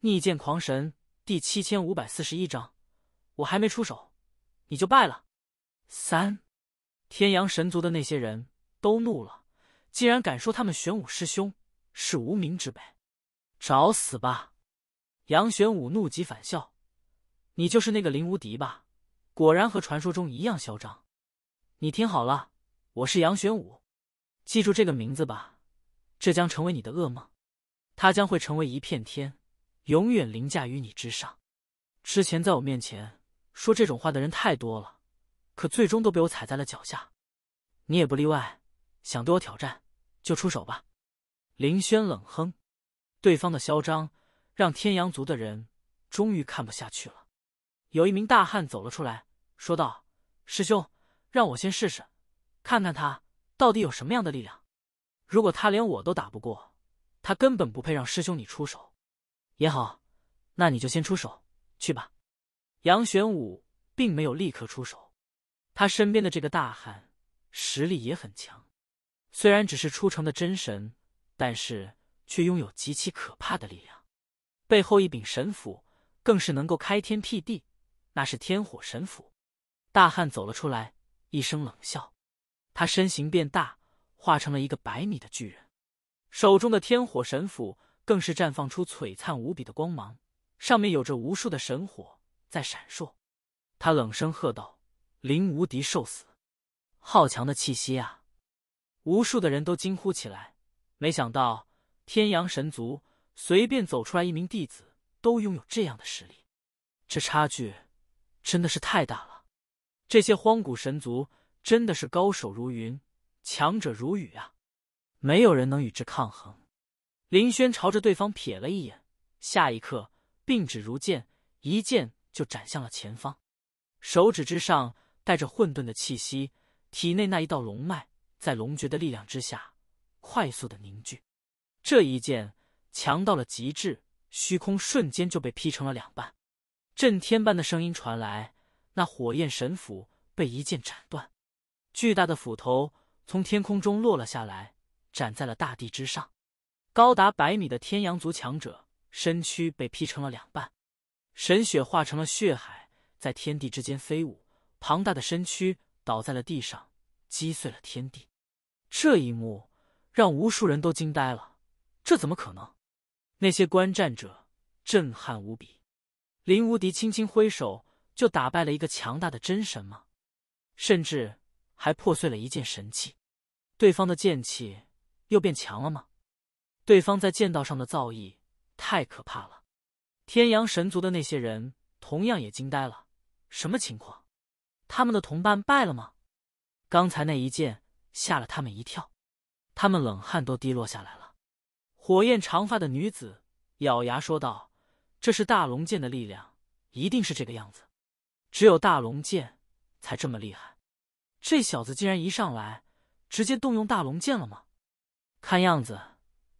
逆剑狂神第七千五百四十一章，我还没出手，你就败了。三，天阳神族的那些人都怒了，竟然敢说他们玄武师兄是无名之辈，找死吧！杨玄武怒极反笑：“你就是那个林无敌吧？果然和传说中一样嚣张。你听好了，我是杨玄武，记住这个名字吧，这将成为你的噩梦，他将会成为一片天。”永远凌驾于你之上。之前在我面前说这种话的人太多了，可最终都被我踩在了脚下。你也不例外。想对我挑战，就出手吧。林轩冷哼，对方的嚣张让天阳族的人终于看不下去了。有一名大汉走了出来，说道：“师兄，让我先试试，看看他到底有什么样的力量。如果他连我都打不过，他根本不配让师兄你出手。”也好，那你就先出手去吧。杨玄武并没有立刻出手，他身边的这个大汉实力也很强，虽然只是出城的真神，但是却拥有极其可怕的力量。背后一柄神斧更是能够开天辟地，那是天火神斧。大汉走了出来，一声冷笑，他身形变大，化成了一个百米的巨人，手中的天火神斧。更是绽放出璀璨无比的光芒，上面有着无数的神火在闪烁。他冷声喝道：“林无敌，受死！”好强的气息啊！无数的人都惊呼起来。没想到天阳神族随便走出来一名弟子都拥有这样的实力，这差距真的是太大了。这些荒古神族真的是高手如云，强者如雨啊！没有人能与之抗衡。林轩朝着对方瞥了一眼，下一刻，并指如剑，一剑就斩向了前方。手指之上带着混沌的气息，体内那一道龙脉在龙诀的力量之下快速的凝聚。这一剑强到了极致，虚空瞬间就被劈成了两半。震天般的声音传来，那火焰神斧被一剑斩断，巨大的斧头从天空中落了下来，斩在了大地之上。高达百米的天阳族强者身躯被劈成了两半，神血化成了血海，在天地之间飞舞。庞大的身躯倒在了地上，击碎了天地。这一幕让无数人都惊呆了，这怎么可能？那些观战者震撼无比。林无敌轻轻挥手就打败了一个强大的真神吗？甚至还破碎了一件神器？对方的剑气又变强了吗？对方在剑道上的造诣太可怕了，天阳神族的那些人同样也惊呆了。什么情况？他们的同伴败了吗？刚才那一剑吓了他们一跳，他们冷汗都滴落下来了。火焰长发的女子咬牙说道：“这是大龙剑的力量，一定是这个样子。只有大龙剑才这么厉害。这小子竟然一上来直接动用大龙剑了吗？看样子。”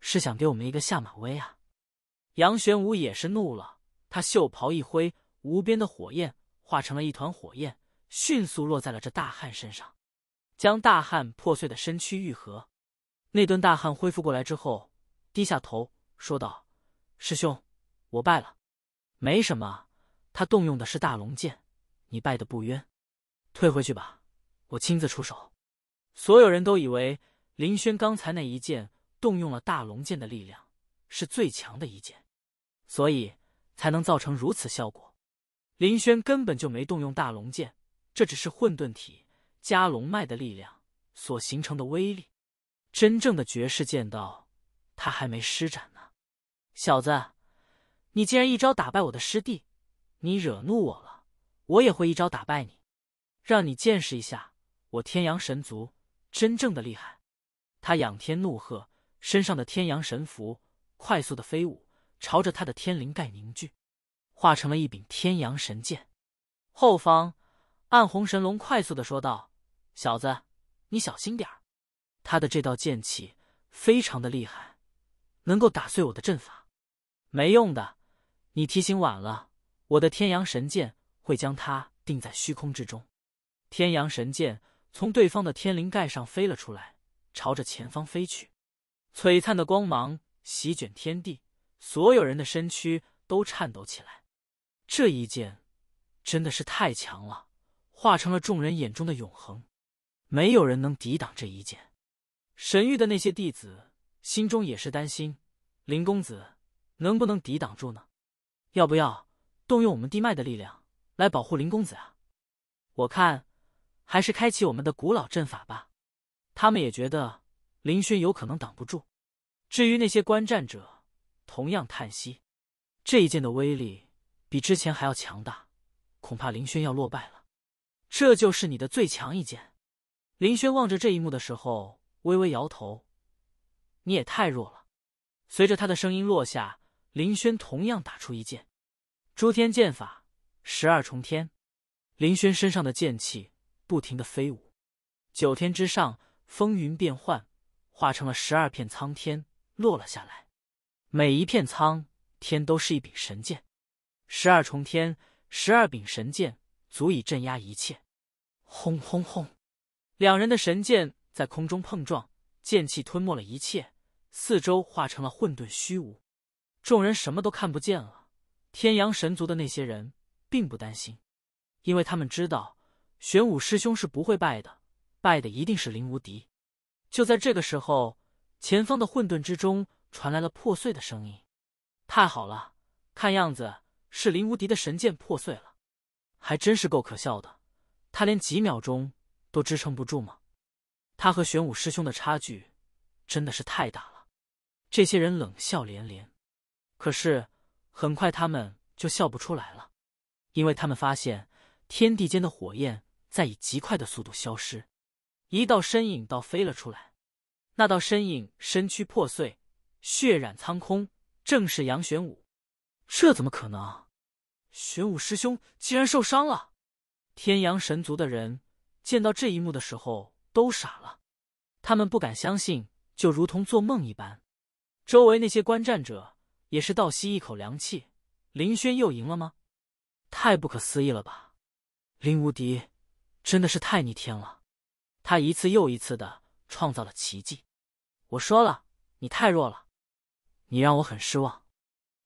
是想给我们一个下马威啊！杨玄武也是怒了，他袖袍一挥，无边的火焰化成了一团火焰，迅速落在了这大汉身上，将大汉破碎的身躯愈合。那顿大汉恢复过来之后，低下头说道：“师兄，我败了，没什么。他动用的是大龙剑，你败的不冤。退回去吧，我亲自出手。”所有人都以为林轩刚才那一剑。动用了大龙剑的力量，是最强的一剑，所以才能造成如此效果。林轩根本就没动用大龙剑，这只是混沌体加龙脉的力量所形成的威力。真正的绝世剑道，他还没施展呢。小子，你竟然一招打败我的师弟，你惹怒我了，我也会一招打败你，让你见识一下我天阳神族真正的厉害！他仰天怒喝。身上的天阳神符快速的飞舞，朝着他的天灵盖凝聚，化成了一柄天阳神剑。后方暗红神龙快速的说道：“小子，你小心点儿，他的这道剑气非常的厉害，能够打碎我的阵法。没用的，你提醒晚了，我的天阳神剑会将他定在虚空之中。”天阳神剑从对方的天灵盖上飞了出来，朝着前方飞去。璀璨的光芒席卷天地，所有人的身躯都颤抖起来。这一剑真的是太强了，化成了众人眼中的永恒，没有人能抵挡这一剑。神域的那些弟子心中也是担心，林公子能不能抵挡住呢？要不要动用我们地脉的力量来保护林公子啊？我看，还是开启我们的古老阵法吧。他们也觉得林轩有可能挡不住。至于那些观战者，同样叹息。这一剑的威力比之前还要强大，恐怕林轩要落败了。这就是你的最强一剑？林轩望着这一幕的时候，微微摇头：“你也太弱了。”随着他的声音落下，林轩同样打出一剑。诸天剑法十二重天，林轩身上的剑气不停的飞舞，九天之上风云变幻，化成了十二片苍天。落了下来，每一片苍天都是一柄神剑，十二重天，十二柄神剑足以镇压一切。轰轰轰！两人的神剑在空中碰撞，剑气吞没了一切，四周化成了混沌虚无，众人什么都看不见了。天阳神族的那些人并不担心，因为他们知道玄武师兄是不会败的，败的一定是林无敌。就在这个时候。前方的混沌之中传来了破碎的声音。太好了，看样子是林无敌的神剑破碎了。还真是够可笑的，他连几秒钟都支撑不住吗？他和玄武师兄的差距真的是太大了。这些人冷笑连连，可是很快他们就笑不出来了，因为他们发现天地间的火焰在以极快的速度消失。一道身影倒飞了出来。那道身影身躯破碎，血染苍空，正是杨玄武。这怎么可能？玄武师兄竟然受伤了！天阳神族的人见到这一幕的时候都傻了，他们不敢相信，就如同做梦一般。周围那些观战者也是倒吸一口凉气：林轩又赢了吗？太不可思议了吧！林无敌真的是太逆天了，他一次又一次的创造了奇迹。我说了，你太弱了，你让我很失望。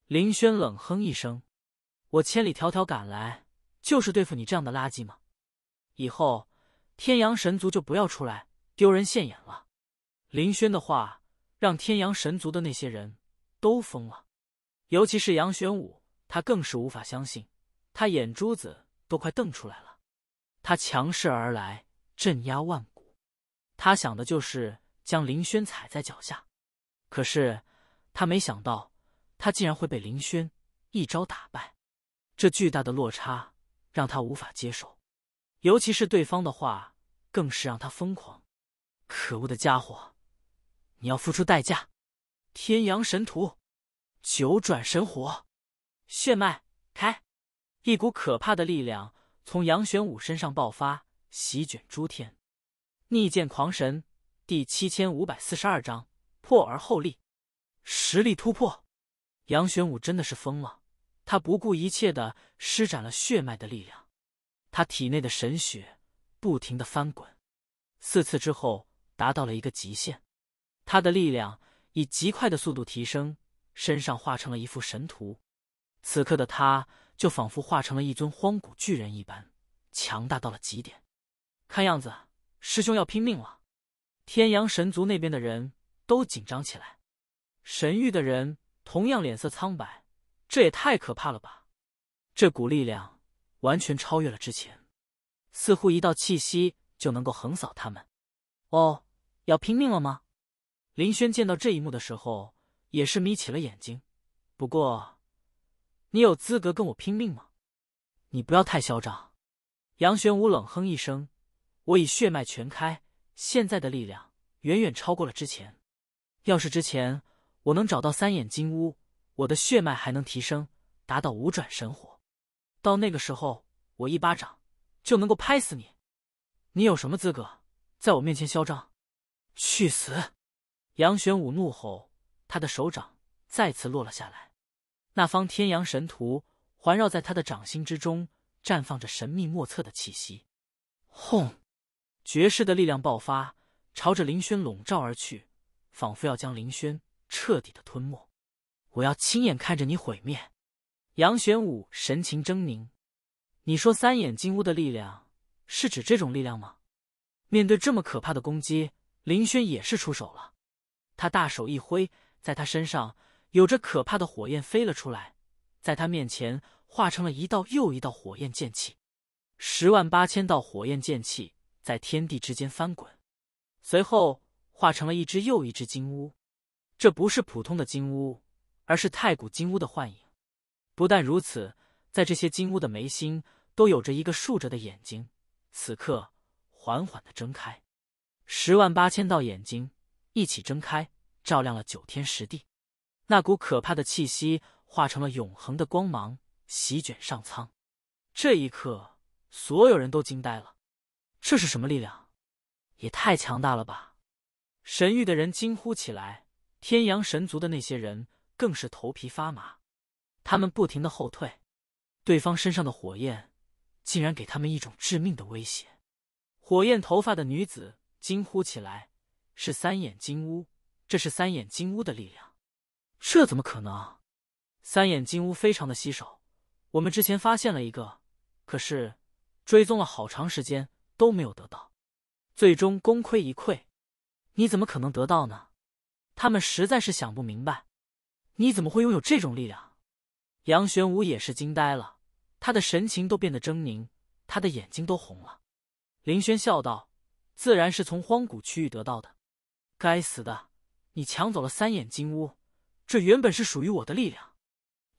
林轩冷哼一声：“我千里迢迢赶来，就是对付你这样的垃圾吗？以后天阳神族就不要出来丢人现眼了。”林轩的话让天阳神族的那些人都疯了，尤其是杨玄武，他更是无法相信，他眼珠子都快瞪出来了。他强势而来，镇压万古，他想的就是。将林轩踩在脚下，可是他没想到，他竟然会被林轩一招打败。这巨大的落差让他无法接受，尤其是对方的话，更是让他疯狂。可恶的家伙，你要付出代价！天阳神图，九转神火，血脉开！一股可怕的力量从杨玄武身上爆发，席卷诸天。逆剑狂神。第七千五百四十二章破而后立，实力突破。杨玄武真的是疯了，他不顾一切的施展了血脉的力量，他体内的神血不停的翻滚，四次之后达到了一个极限，他的力量以极快的速度提升，身上化成了一副神图，此刻的他就仿佛化成了一尊荒古巨人一般，强大到了极点。看样子，师兄要拼命了。天阳神族那边的人都紧张起来，神域的人同样脸色苍白。这也太可怕了吧！这股力量完全超越了之前，似乎一道气息就能够横扫他们。哦，要拼命了吗？林轩见到这一幕的时候也是眯起了眼睛。不过，你有资格跟我拼命吗？你不要太嚣张！杨玄武冷哼一声：“我已血脉全开。”现在的力量远远超过了之前。要是之前我能找到三眼金乌，我的血脉还能提升，达到五转神火。到那个时候，我一巴掌就能够拍死你。你有什么资格在我面前嚣张？去死！杨玄武怒吼，他的手掌再次落了下来。那方天阳神图环绕在他的掌心之中，绽放着神秘莫测的气息。轰！绝世的力量爆发，朝着林轩笼罩而去，仿佛要将林轩彻底的吞没。我要亲眼看着你毁灭！杨玄武神情狰狞。你说三眼金乌的力量是指这种力量吗？面对这么可怕的攻击，林轩也是出手了。他大手一挥，在他身上有着可怕的火焰飞了出来，在他面前化成了一道又一道火焰剑气，十万八千道火焰剑气。在天地之间翻滚，随后化成了一只又一只金乌。这不是普通的金乌，而是太古金乌的幻影。不但如此，在这些金乌的眉心都有着一个竖着的眼睛，此刻缓缓的睁开。十万八千道眼睛一起睁开，照亮了九天十地。那股可怕的气息化成了永恒的光芒，席卷上苍。这一刻，所有人都惊呆了。这是什么力量？也太强大了吧！神域的人惊呼起来，天阳神族的那些人更是头皮发麻，他们不停的后退，对方身上的火焰竟然给他们一种致命的威胁。火焰头发的女子惊呼起来：“是三眼金乌，这是三眼金乌的力量！这怎么可能？三眼金乌非常的稀少，我们之前发现了一个，可是追踪了好长时间。”都没有得到，最终功亏一篑。你怎么可能得到呢？他们实在是想不明白，你怎么会拥有这种力量？杨玄武也是惊呆了，他的神情都变得狰狞，他的眼睛都红了。林轩笑道：“自然是从荒古区域得到的。”该死的，你抢走了三眼金乌，这原本是属于我的力量。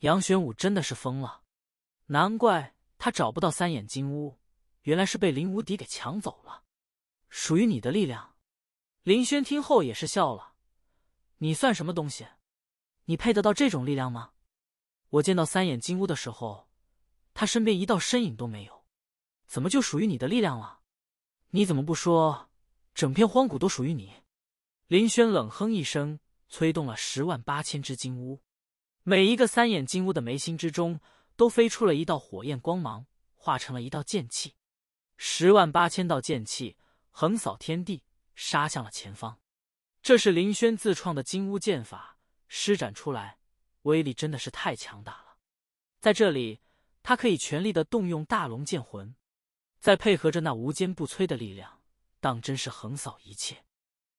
杨玄武真的是疯了，难怪他找不到三眼金乌。原来是被林无敌给抢走了，属于你的力量。林轩听后也是笑了：“你算什么东西？你配得到这种力量吗？我见到三眼金乌的时候，他身边一道身影都没有，怎么就属于你的力量了？你怎么不说，整片荒谷都属于你？”林轩冷哼一声，催动了十万八千只金乌，每一个三眼金乌的眉心之中都飞出了一道火焰光芒，化成了一道剑气。十万八千道剑气横扫天地，杀向了前方。这是林轩自创的金乌剑法，施展出来威力真的是太强大了。在这里，他可以全力的动用大龙剑魂，再配合着那无坚不摧的力量，当真是横扫一切。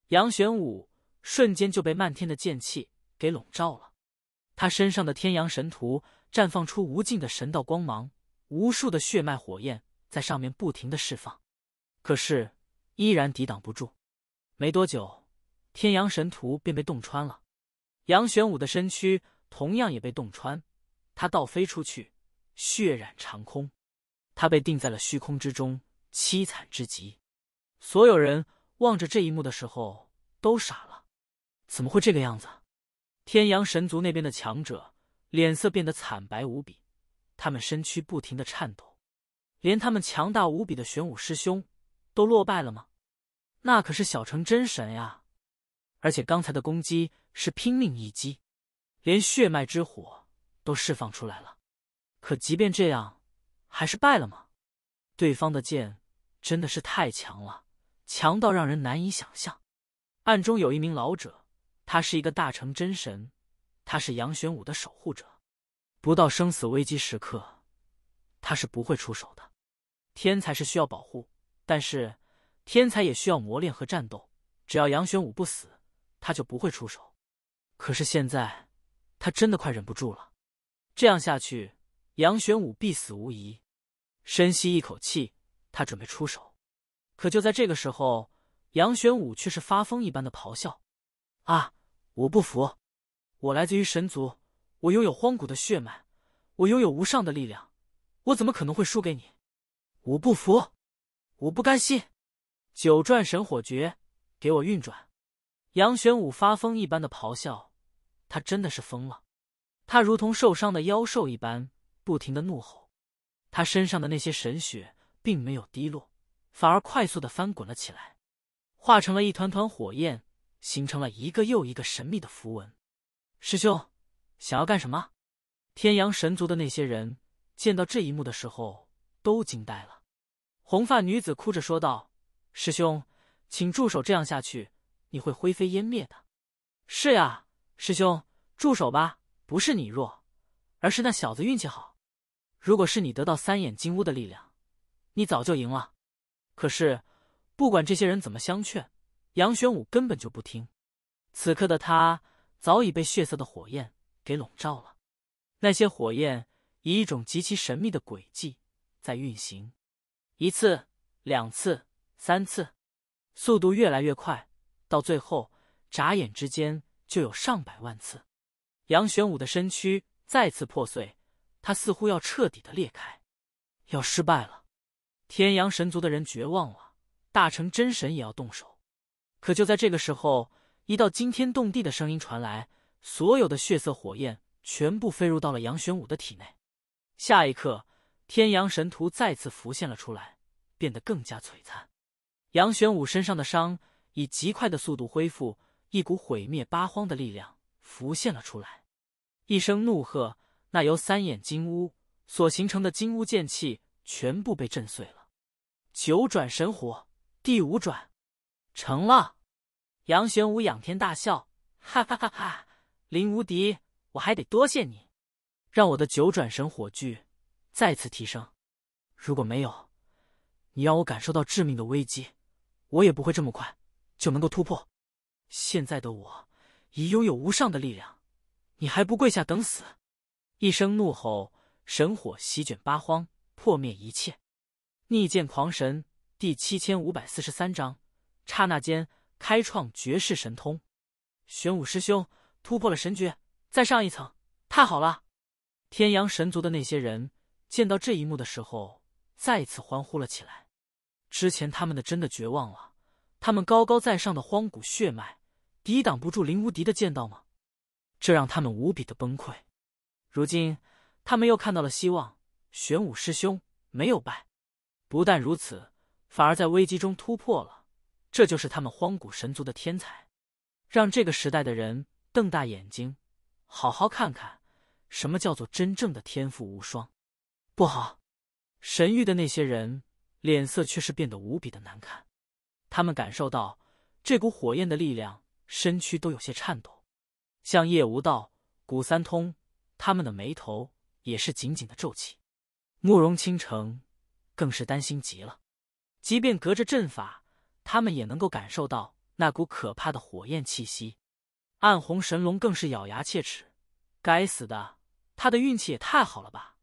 杨玄武瞬间就被漫天的剑气给笼罩了，他身上的天阳神图绽放出无尽的神道光芒，无数的血脉火焰。在上面不停的释放，可是依然抵挡不住。没多久，天阳神图便被洞穿了，杨玄武的身躯同样也被洞穿，他倒飞出去，血染长空。他被定在了虚空之中，凄惨之极。所有人望着这一幕的时候，都傻了。怎么会这个样子？天阳神族那边的强者脸色变得惨白无比，他们身躯不停的颤抖。连他们强大无比的玄武师兄都落败了吗？那可是小成真神呀！而且刚才的攻击是拼命一击，连血脉之火都释放出来了。可即便这样，还是败了吗？对方的剑真的是太强了，强到让人难以想象。暗中有一名老者，他是一个大成真神，他是杨玄武的守护者，不到生死危机时刻。他是不会出手的，天才是需要保护，但是天才也需要磨练和战斗。只要杨玄武不死，他就不会出手。可是现在，他真的快忍不住了。这样下去，杨玄武必死无疑。深吸一口气，他准备出手。可就在这个时候，杨玄武却是发疯一般的咆哮：“啊！我不服！我来自于神族，我拥有荒古的血脉，我拥有无上的力量。”我怎么可能会输给你？我不服，我不甘心！九转神火诀，给我运转！杨玄武发疯一般的咆哮，他真的是疯了，他如同受伤的妖兽一般，不停的怒吼。他身上的那些神血并没有滴落，反而快速的翻滚了起来，化成了一团团火焰，形成了一个又一个神秘的符文。师兄，想要干什么？天阳神族的那些人。见到这一幕的时候，都惊呆了。红发女子哭着说道：“师兄，请住手！这样下去，你会灰飞烟灭的。”“是呀，师兄，住手吧！不是你弱，而是那小子运气好。如果是你得到三眼金乌的力量，你早就赢了。”可是，不管这些人怎么相劝，杨玄武根本就不听。此刻的他早已被血色的火焰给笼罩了，那些火焰。以一种极其神秘的轨迹在运行，一次、两次、三次，速度越来越快，到最后眨眼之间就有上百万次。杨玄武的身躯再次破碎，他似乎要彻底的裂开，要失败了。天阳神族的人绝望了，大成真神也要动手，可就在这个时候，一道惊天动地的声音传来，所有的血色火焰全部飞入到了杨玄武的体内。下一刻，天阳神图再次浮现了出来，变得更加璀璨。杨玄武身上的伤以极快的速度恢复，一股毁灭八荒的力量浮现了出来。一声怒喝，那由三眼金乌所形成的金乌剑气全部被震碎了。九转神火第五转，成了！杨玄武仰天大笑，哈哈哈哈！林无敌，我还得多谢你。让我的九转神火炬再次提升。如果没有你让我感受到致命的危机，我也不会这么快就能够突破。现在的我已拥有无上的力量，你还不跪下等死？一声怒吼，神火席卷八荒，破灭一切。逆剑狂神第七千五百四十三章：刹那间开创绝世神通。玄武师兄突破了神诀，再上一层，太好了！天阳神族的那些人见到这一幕的时候，再次欢呼了起来。之前他们的真的绝望了，他们高高在上的荒古血脉抵挡不住林无敌的剑道吗？这让他们无比的崩溃。如今他们又看到了希望，玄武师兄没有败，不但如此，反而在危机中突破了。这就是他们荒古神族的天才，让这个时代的人瞪大眼睛，好好看看。什么叫做真正的天赋无双？不好！神域的那些人脸色却是变得无比的难看，他们感受到这股火焰的力量，身躯都有些颤抖。像叶无道、古三通，他们的眉头也是紧紧的皱起。慕容倾城更是担心极了，即便隔着阵法，他们也能够感受到那股可怕的火焰气息。暗红神龙更是咬牙切齿。该死的，他的运气也太好了吧？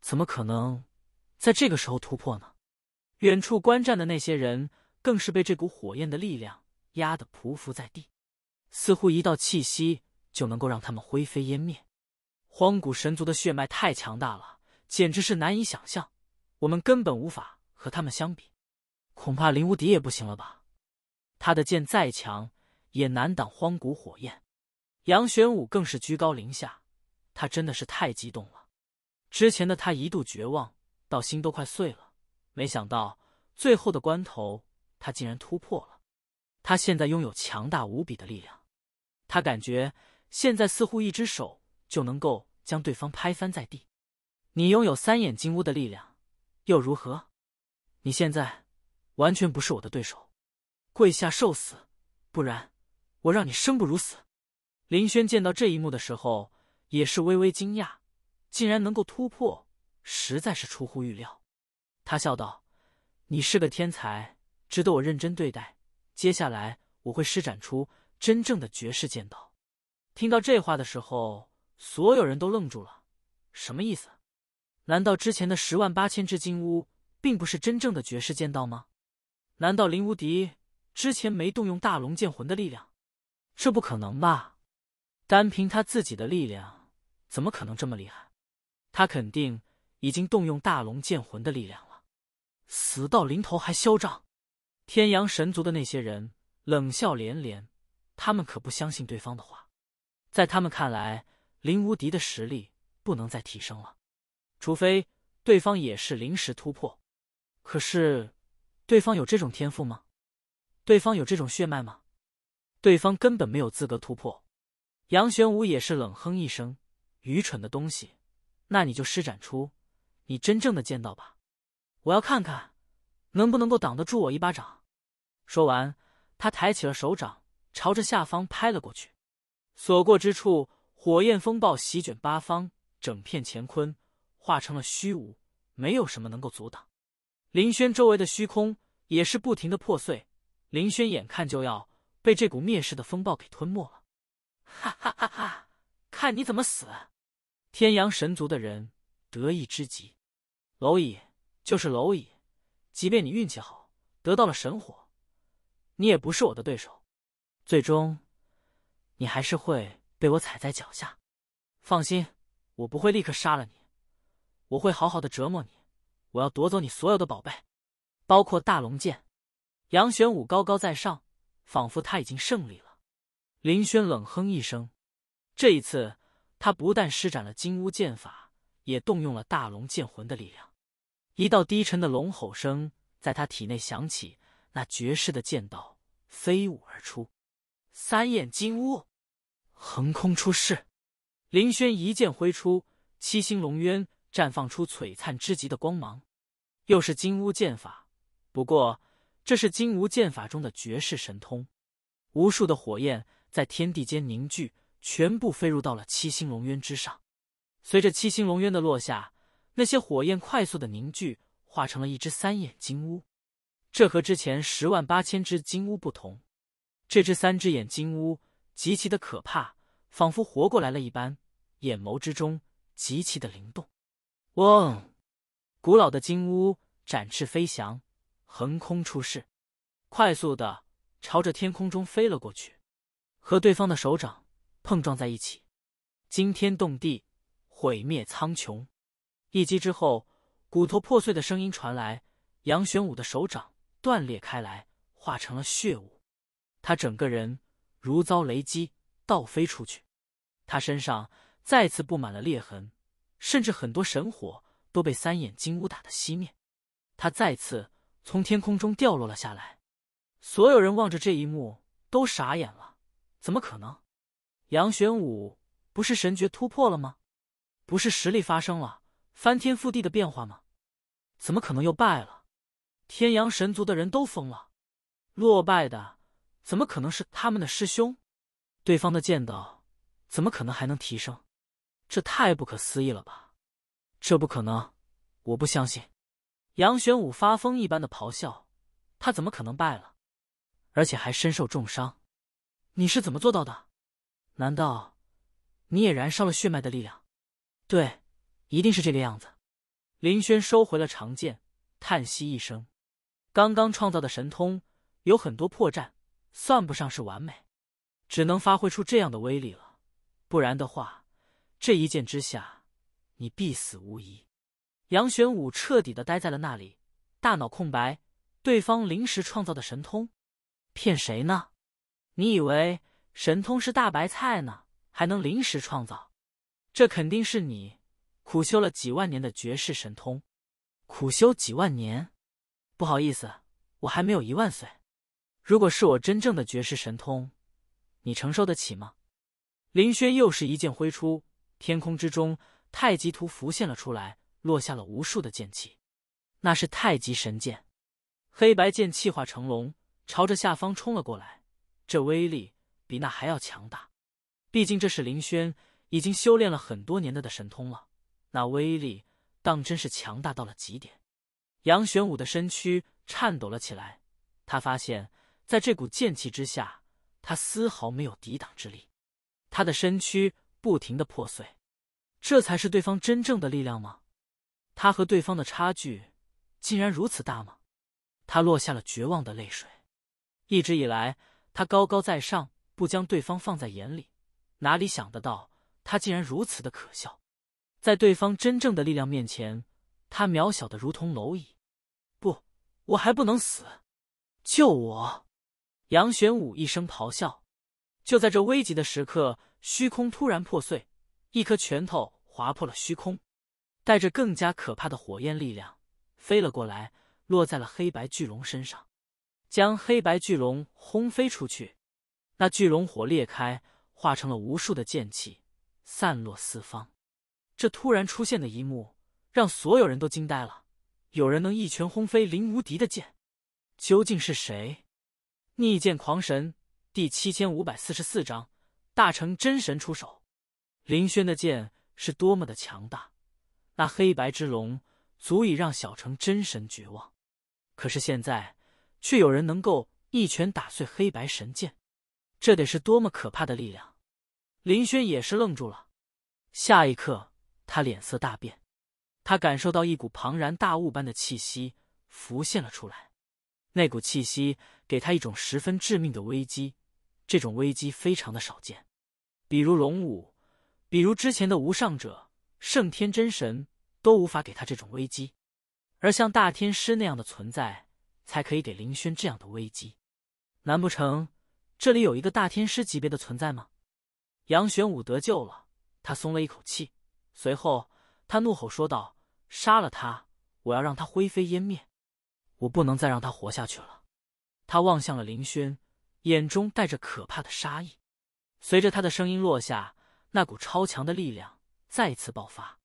怎么可能在这个时候突破呢？远处观战的那些人更是被这股火焰的力量压得匍匐在地，似乎一道气息就能够让他们灰飞烟灭。荒古神族的血脉太强大了，简直是难以想象，我们根本无法和他们相比，恐怕林无敌也不行了吧？他的剑再强，也难挡荒古火焰。杨玄武更是居高临下，他真的是太激动了。之前的他一度绝望，到心都快碎了。没想到最后的关头，他竟然突破了。他现在拥有强大无比的力量，他感觉现在似乎一只手就能够将对方拍翻在地。你拥有三眼金乌的力量，又如何？你现在完全不是我的对手，跪下受死，不然我让你生不如死。林轩见到这一幕的时候，也是微微惊讶，竟然能够突破，实在是出乎预料。他笑道：“你是个天才，值得我认真对待。接下来，我会施展出真正的绝世剑道。”听到这话的时候，所有人都愣住了。什么意思？难道之前的十万八千只金乌并不是真正的绝世剑道吗？难道林无敌之前没动用大龙剑魂的力量？这不可能吧？单凭他自己的力量，怎么可能这么厉害？他肯定已经动用大龙剑魂的力量了。死到临头还嚣张！天阳神族的那些人冷笑连连，他们可不相信对方的话。在他们看来，林无敌的实力不能再提升了，除非对方也是临时突破。可是，对方有这种天赋吗？对方有这种血脉吗？对方根本没有资格突破。杨玄武也是冷哼一声：“愚蠢的东西，那你就施展出你真正的剑道吧，我要看看能不能够挡得住我一巴掌。”说完，他抬起了手掌，朝着下方拍了过去。所过之处，火焰风暴席卷八方，整片乾坤化成了虚无，没有什么能够阻挡。林轩周围的虚空也是不停的破碎，林轩眼看就要被这股灭世的风暴给吞没了。哈哈哈！哈看你怎么死！天阳神族的人得意之极，蝼蚁就是蝼蚁，即便你运气好得到了神火，你也不是我的对手，最终你还是会被我踩在脚下。放心，我不会立刻杀了你，我会好好的折磨你，我要夺走你所有的宝贝，包括大龙剑。杨玄武高高在上，仿佛他已经胜利了。林轩冷哼一声，这一次他不但施展了金乌剑法，也动用了大龙剑魂的力量。一道低沉的龙吼声在他体内响起，那绝世的剑道飞舞而出。三眼金乌，横空出世。林轩一剑挥出，七星龙渊绽放出璀璨之极的光芒。又是金乌剑法，不过这是金乌剑法中的绝世神通，无数的火焰。在天地间凝聚，全部飞入到了七星龙渊之上。随着七星龙渊的落下，那些火焰快速的凝聚，化成了一只三眼金乌。这和之前十万八千只金乌不同，这只三只眼金乌极其的可怕，仿佛活过来了一般，眼眸之中极其的灵动。嗡，古老的金乌展翅飞翔，横空出世，快速的朝着天空中飞了过去。和对方的手掌碰撞在一起，惊天动地，毁灭苍穹。一击之后，骨头破碎的声音传来，杨玄武的手掌断裂开来，化成了血雾。他整个人如遭雷击，倒飞出去。他身上再次布满了裂痕，甚至很多神火都被三眼金乌打得熄灭。他再次从天空中掉落了下来。所有人望着这一幕，都傻眼了。怎么可能？杨玄武不是神诀突破了吗？不是实力发生了翻天覆地的变化吗？怎么可能又败了？天阳神族的人都疯了，落败的怎么可能是他们的师兄？对方的剑道怎么可能还能提升？这太不可思议了吧！这不可能，我不相信！杨玄武发疯一般的咆哮，他怎么可能败了？而且还身受重伤！你是怎么做到的？难道你也燃烧了血脉的力量？对，一定是这个样子。林轩收回了长剑，叹息一声，刚刚创造的神通有很多破绽，算不上是完美，只能发挥出这样的威力了。不然的话，这一剑之下，你必死无疑。杨玄武彻底的呆在了那里，大脑空白。对方临时创造的神通，骗谁呢？你以为神通是大白菜呢？还能临时创造？这肯定是你苦修了几万年的绝世神通。苦修几万年？不好意思，我还没有一万岁。如果是我真正的绝世神通，你承受得起吗？林轩又是一剑挥出，天空之中太极图浮现了出来，落下了无数的剑气。那是太极神剑，黑白剑气化成龙，朝着下方冲了过来。这威力比那还要强大，毕竟这是林轩已经修炼了很多年的的神通了。那威力当真是强大到了极点。杨玄武的身躯颤抖了起来，他发现，在这股剑气之下，他丝毫没有抵挡之力。他的身躯不停的破碎，这才是对方真正的力量吗？他和对方的差距竟然如此大吗？他落下了绝望的泪水，一直以来。他高高在上，不将对方放在眼里，哪里想得到他竟然如此的可笑，在对方真正的力量面前，他渺小的如同蝼蚁。不，我还不能死！救我！杨玄武一声咆哮。就在这危急的时刻，虚空突然破碎，一颗拳头划破了虚空，带着更加可怕的火焰力量飞了过来，落在了黑白巨龙身上。将黑白巨龙轰飞出去，那巨龙火裂开，化成了无数的剑气，散落四方。这突然出现的一幕让所有人都惊呆了。有人能一拳轰飞林无敌的剑，究竟是谁？逆剑狂神第七千五百四十四章大成真神出手。林轩的剑是多么的强大，那黑白之龙足以让小成真神绝望。可是现在。却有人能够一拳打碎黑白神剑，这得是多么可怕的力量！林轩也是愣住了，下一刻他脸色大变，他感受到一股庞然大物般的气息浮现了出来，那股气息给他一种十分致命的危机。这种危机非常的少见，比如龙武，比如之前的无上者、圣天真神都无法给他这种危机，而像大天师那样的存在。才可以给林轩这样的危机，难不成这里有一个大天师级别的存在吗？杨玄武得救了，他松了一口气，随后他怒吼说道：“杀了他！我要让他灰飞烟灭！我不能再让他活下去了！”他望向了林轩，眼中带着可怕的杀意。随着他的声音落下，那股超强的力量再次爆发，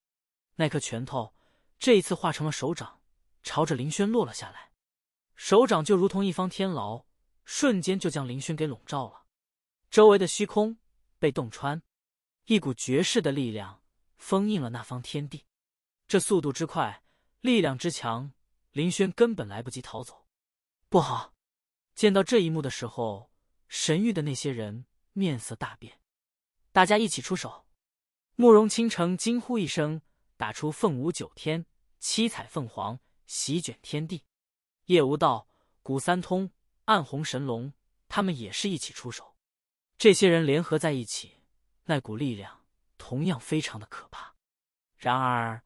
那颗拳头这一次化成了手掌，朝着林轩落了下来。手掌就如同一方天牢，瞬间就将林轩给笼罩了。周围的虚空被洞穿，一股绝世的力量封印了那方天地。这速度之快，力量之强，林轩根本来不及逃走。不好！见到这一幕的时候，神域的那些人面色大变，大家一起出手。慕容倾城惊呼一声，打出凤舞九天，七彩凤凰席卷天地。叶无道、古三通、暗红神龙，他们也是一起出手。这些人联合在一起，那股力量同样非常的可怕。然而，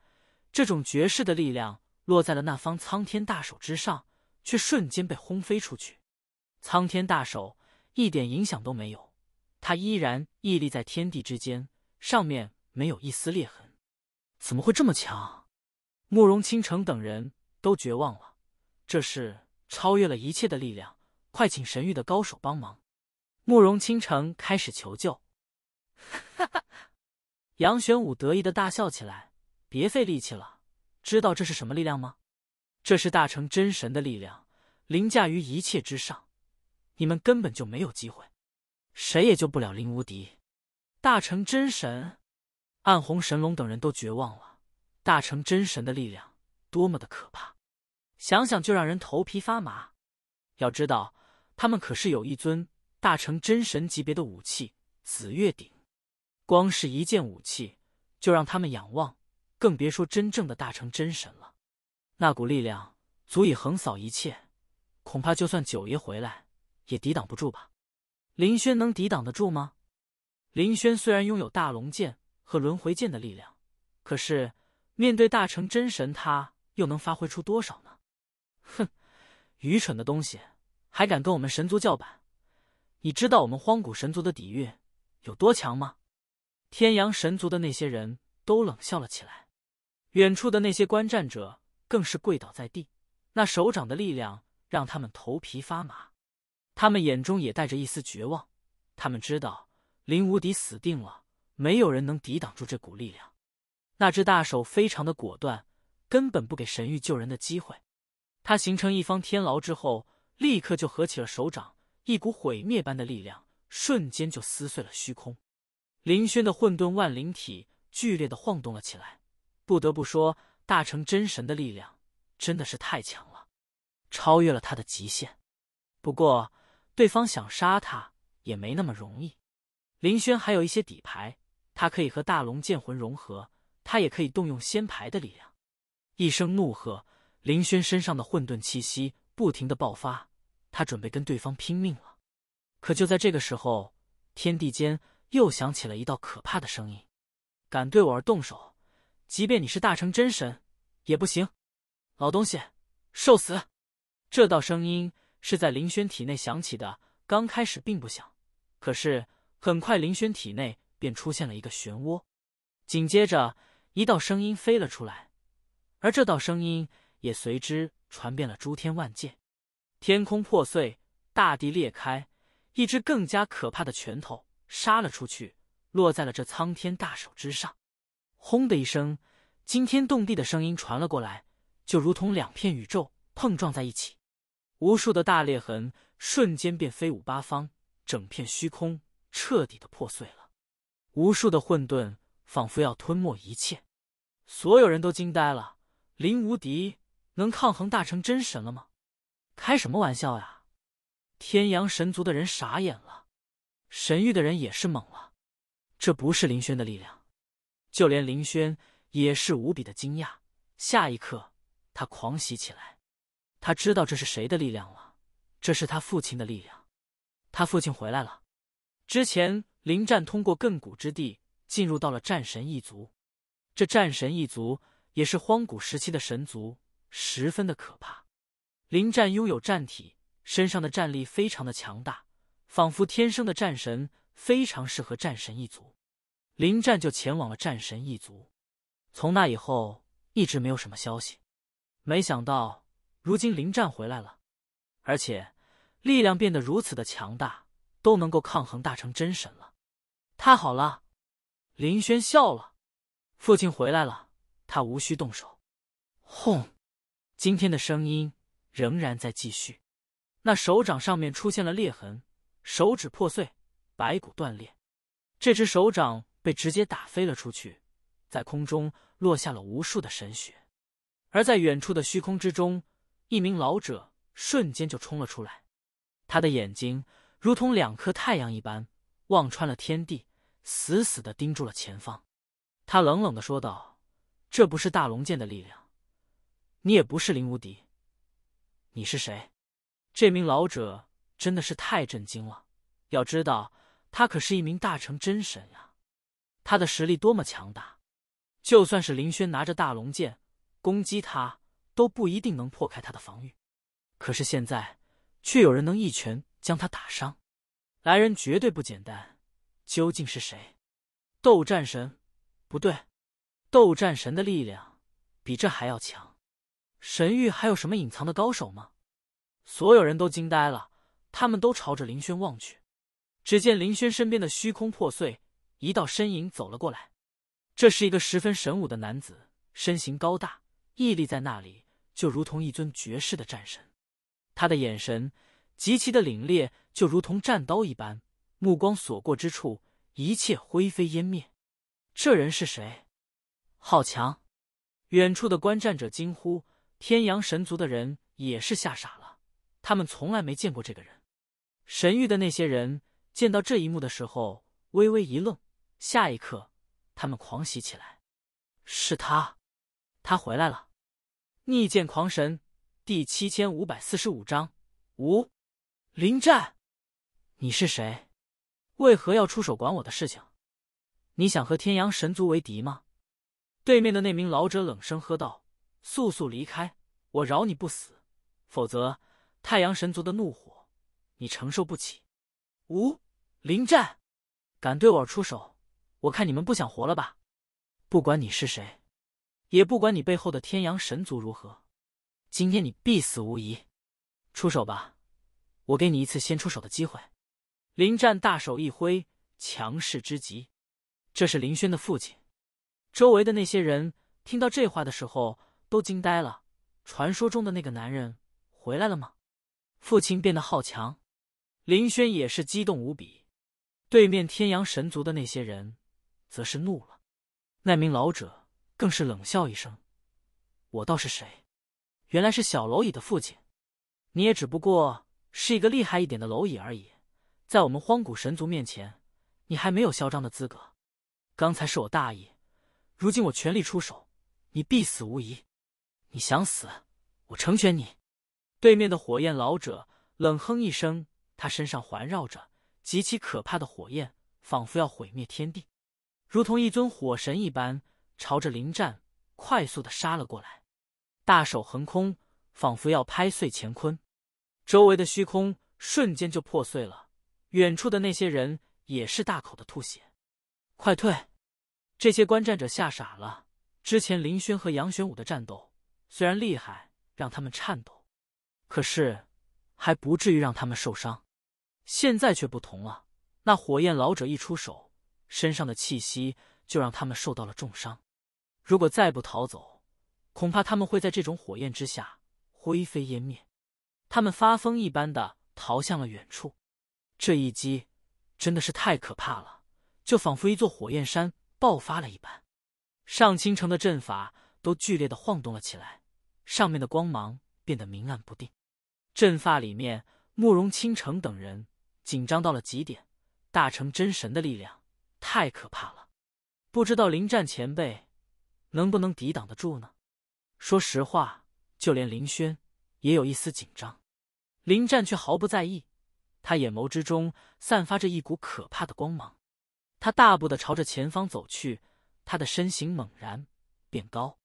这种绝世的力量落在了那方苍天大手之上，却瞬间被轰飞出去。苍天大手一点影响都没有，它依然屹立在天地之间，上面没有一丝裂痕。怎么会这么强？慕容倾城等人都绝望了。这是超越了一切的力量，快请神域的高手帮忙！慕容倾城开始求救。哈哈！杨玄武得意的大笑起来。别费力气了，知道这是什么力量吗？这是大成真神的力量，凌驾于一切之上，你们根本就没有机会，谁也救不了林无敌。大成真神！暗红神龙等人都绝望了。大成真神的力量，多么的可怕！想想就让人头皮发麻，要知道他们可是有一尊大成真神级别的武器紫月鼎，光是一件武器就让他们仰望，更别说真正的大成真神了。那股力量足以横扫一切，恐怕就算九爷回来也抵挡不住吧？林轩能抵挡得住吗？林轩虽然拥有大龙剑和轮回剑的力量，可是面对大成真神，他又能发挥出多少呢？哼，愚蠢的东西，还敢跟我们神族叫板？你知道我们荒古神族的底蕴有多强吗？天阳神族的那些人都冷笑了起来，远处的那些观战者更是跪倒在地。那手掌的力量让他们头皮发麻，他们眼中也带着一丝绝望。他们知道林无敌死定了，没有人能抵挡住这股力量。那只大手非常的果断，根本不给神域救人的机会。他形成一方天牢之后，立刻就合起了手掌，一股毁灭般的力量瞬间就撕碎了虚空。林轩的混沌万灵体剧烈的晃动了起来。不得不说，大成真神的力量真的是太强了，超越了他的极限。不过，对方想杀他也没那么容易。林轩还有一些底牌，他可以和大龙剑魂融合，他也可以动用仙牌的力量。一声怒喝。林轩身上的混沌气息不停的爆发，他准备跟对方拼命了。可就在这个时候，天地间又响起了一道可怕的声音：“敢对我而动手，即便你是大成真神，也不行！”老东西，受死！这道声音是在林轩体内响起的，刚开始并不响，可是很快林轩体内便出现了一个漩涡，紧接着一道声音飞了出来，而这道声音。也随之传遍了诸天万界，天空破碎，大地裂开，一只更加可怕的拳头杀了出去，落在了这苍天大手之上。轰的一声，惊天动地的声音传了过来，就如同两片宇宙碰撞在一起，无数的大裂痕瞬间便飞舞八方，整片虚空彻底的破碎了，无数的混沌仿佛要吞没一切，所有人都惊呆了，林无敌。能抗衡大成真神了吗？开什么玩笑呀！天阳神族的人傻眼了，神域的人也是懵了。这不是林轩的力量，就连林轩也是无比的惊讶。下一刻，他狂喜起来，他知道这是谁的力量了。这是他父亲的力量，他父亲回来了。之前，林战通过亘古之地进入到了战神一族，这战神一族也是荒古时期的神族。十分的可怕，林战拥有战体，身上的战力非常的强大，仿佛天生的战神，非常适合战神一族。林战就前往了战神一族，从那以后一直没有什么消息。没想到如今林战回来了，而且力量变得如此的强大，都能够抗衡大成真神了。太好了！林轩笑了，父亲回来了，他无需动手。轰！今天的声音仍然在继续，那手掌上面出现了裂痕，手指破碎，白骨断裂，这只手掌被直接打飞了出去，在空中落下了无数的神血。而在远处的虚空之中，一名老者瞬间就冲了出来，他的眼睛如同两颗太阳一般，望穿了天地，死死的盯住了前方。他冷冷的说道：“这不是大龙剑的力量。”你也不是林无敌，你是谁？这名老者真的是太震惊了。要知道，他可是一名大成真神呀，他的实力多么强大，就算是林轩拿着大龙剑攻击他，都不一定能破开他的防御。可是现在，却有人能一拳将他打伤，来人绝对不简单。究竟是谁？斗战神？不对，斗战神的力量比这还要强。神域还有什么隐藏的高手吗？所有人都惊呆了，他们都朝着林轩望去。只见林轩身边的虚空破碎，一道身影走了过来。这是一个十分神武的男子，身形高大，屹立在那里，就如同一尊绝世的战神。他的眼神极其的凛冽，就如同战刀一般，目光所过之处，一切灰飞烟灭。这人是谁？好强！远处的观战者惊呼。天阳神族的人也是吓傻了，他们从来没见过这个人。神域的那些人见到这一幕的时候微微一愣，下一刻他们狂喜起来：“是他，他回来了！”逆剑狂神第七千五百四十五章五林战，你是谁？为何要出手管我的事情？你想和天阳神族为敌吗？”对面的那名老者冷声喝道。速速离开，我饶你不死，否则太阳神族的怒火你承受不起。五林战，敢对我出手，我看你们不想活了吧！不管你是谁，也不管你背后的天阳神族如何，今天你必死无疑。出手吧，我给你一次先出手的机会。林战大手一挥，强势之极。这是林轩的父亲。周围的那些人听到这话的时候。都惊呆了，传说中的那个男人回来了吗？父亲变得好强，林轩也是激动无比。对面天阳神族的那些人则是怒了，那名老者更是冷笑一声：“我倒是谁？原来是小蝼蚁的父亲！你也只不过是一个厉害一点的蝼蚁而已，在我们荒古神族面前，你还没有嚣张的资格。刚才是我大意，如今我全力出手，你必死无疑。”你想死，我成全你！对面的火焰老者冷哼一声，他身上环绕着极其可怕的火焰，仿佛要毁灭天地，如同一尊火神一般，朝着林战快速的杀了过来。大手横空，仿佛要拍碎乾坤，周围的虚空瞬间就破碎了。远处的那些人也是大口的吐血，快退！这些观战者吓傻了。之前林轩和杨玄武的战斗。虽然厉害，让他们颤抖，可是还不至于让他们受伤。现在却不同了，那火焰老者一出手，身上的气息就让他们受到了重伤。如果再不逃走，恐怕他们会在这种火焰之下灰飞烟灭。他们发疯一般的逃向了远处。这一击真的是太可怕了，就仿佛一座火焰山爆发了一般，上清城的阵法都剧烈的晃动了起来。上面的光芒变得明暗不定，阵法里面，慕容倾城等人紧张到了极点。大成真神的力量太可怕了，不知道林战前辈能不能抵挡得住呢？说实话，就连林轩也有一丝紧张。林战却毫不在意，他眼眸之中散发着一股可怕的光芒，他大步的朝着前方走去，他的身形猛然变高，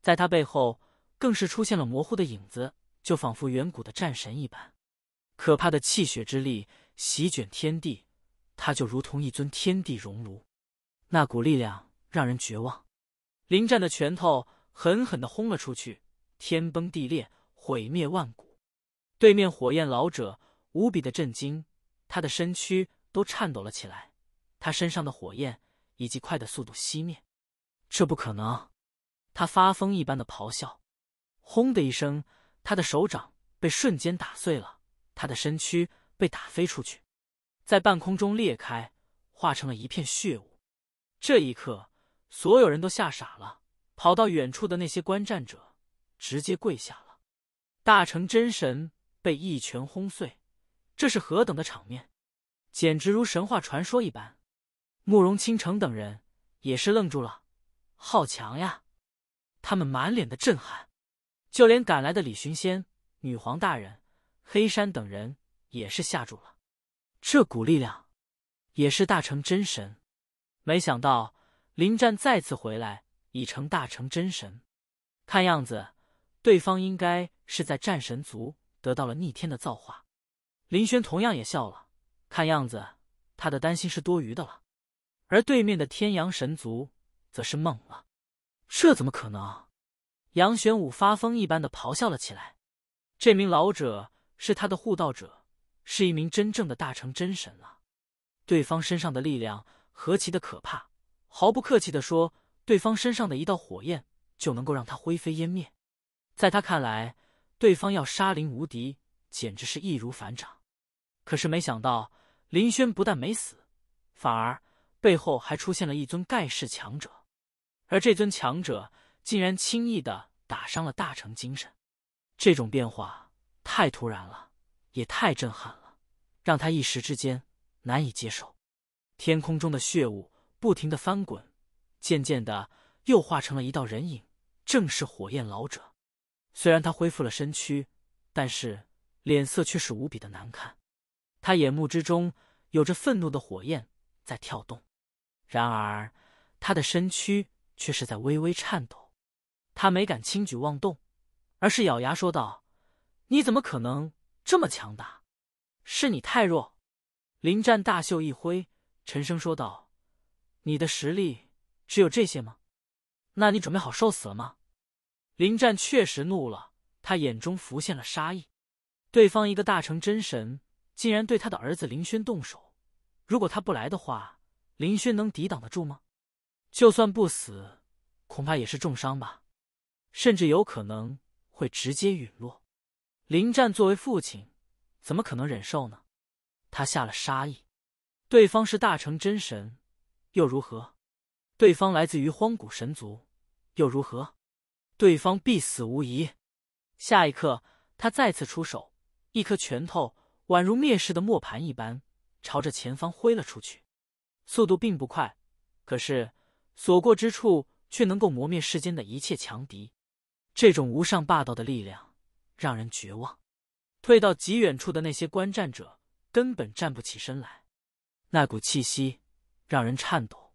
在他背后。更是出现了模糊的影子，就仿佛远古的战神一般。可怕的气血之力席卷天地，他就如同一尊天地熔炉。那股力量让人绝望。林战的拳头狠狠的轰了出去，天崩地裂，毁灭万古。对面火焰老者无比的震惊，他的身躯都颤抖了起来。他身上的火焰以及快的速度熄灭，这不可能！他发疯一般的咆哮。轰的一声，他的手掌被瞬间打碎了，他的身躯被打飞出去，在半空中裂开，化成了一片血雾。这一刻，所有人都吓傻了，跑到远处的那些观战者直接跪下了。大成真神被一拳轰碎，这是何等的场面，简直如神话传说一般。慕容倾城等人也是愣住了，好强呀！他们满脸的震撼。就连赶来的李寻仙、女皇大人、黑山等人也是吓住了，这股力量，也是大成真神。没想到林战再次回来，已成大成真神。看样子，对方应该是在战神族得到了逆天的造化。林轩同样也笑了，看样子他的担心是多余的了。而对面的天阳神族则是懵了，这怎么可能？杨玄武发疯一般的咆哮了起来。这名老者是他的护道者，是一名真正的大成真神了。对方身上的力量何其的可怕，毫不客气的说，对方身上的一道火焰就能够让他灰飞烟灭。在他看来，对方要杀林无敌简直是易如反掌。可是没想到，林轩不但没死，反而背后还出现了一尊盖世强者，而这尊强者。竟然轻易的打伤了大成精神，这种变化太突然了，也太震撼了，让他一时之间难以接受。天空中的血雾不停的翻滚，渐渐的又化成了一道人影，正是火焰老者。虽然他恢复了身躯，但是脸色却是无比的难看，他眼目之中有着愤怒的火焰在跳动，然而他的身躯却是在微微颤抖。他没敢轻举妄动，而是咬牙说道：“你怎么可能这么强大？是你太弱。”林战大袖一挥，沉声说道：“你的实力只有这些吗？那你准备好受死了吗？”林战确实怒了，他眼中浮现了杀意。对方一个大成真神，竟然对他的儿子林轩动手。如果他不来的话，林轩能抵挡得住吗？就算不死，恐怕也是重伤吧。甚至有可能会直接陨落。林战作为父亲，怎么可能忍受呢？他下了杀意。对方是大成真神，又如何？对方来自于荒古神族，又如何？对方必死无疑。下一刻，他再次出手，一颗拳头宛如灭世的磨盘一般，朝着前方挥了出去。速度并不快，可是所过之处却能够磨灭世间的一切强敌。这种无上霸道的力量让人绝望，退到极远处的那些观战者根本站不起身来。那股气息让人颤抖，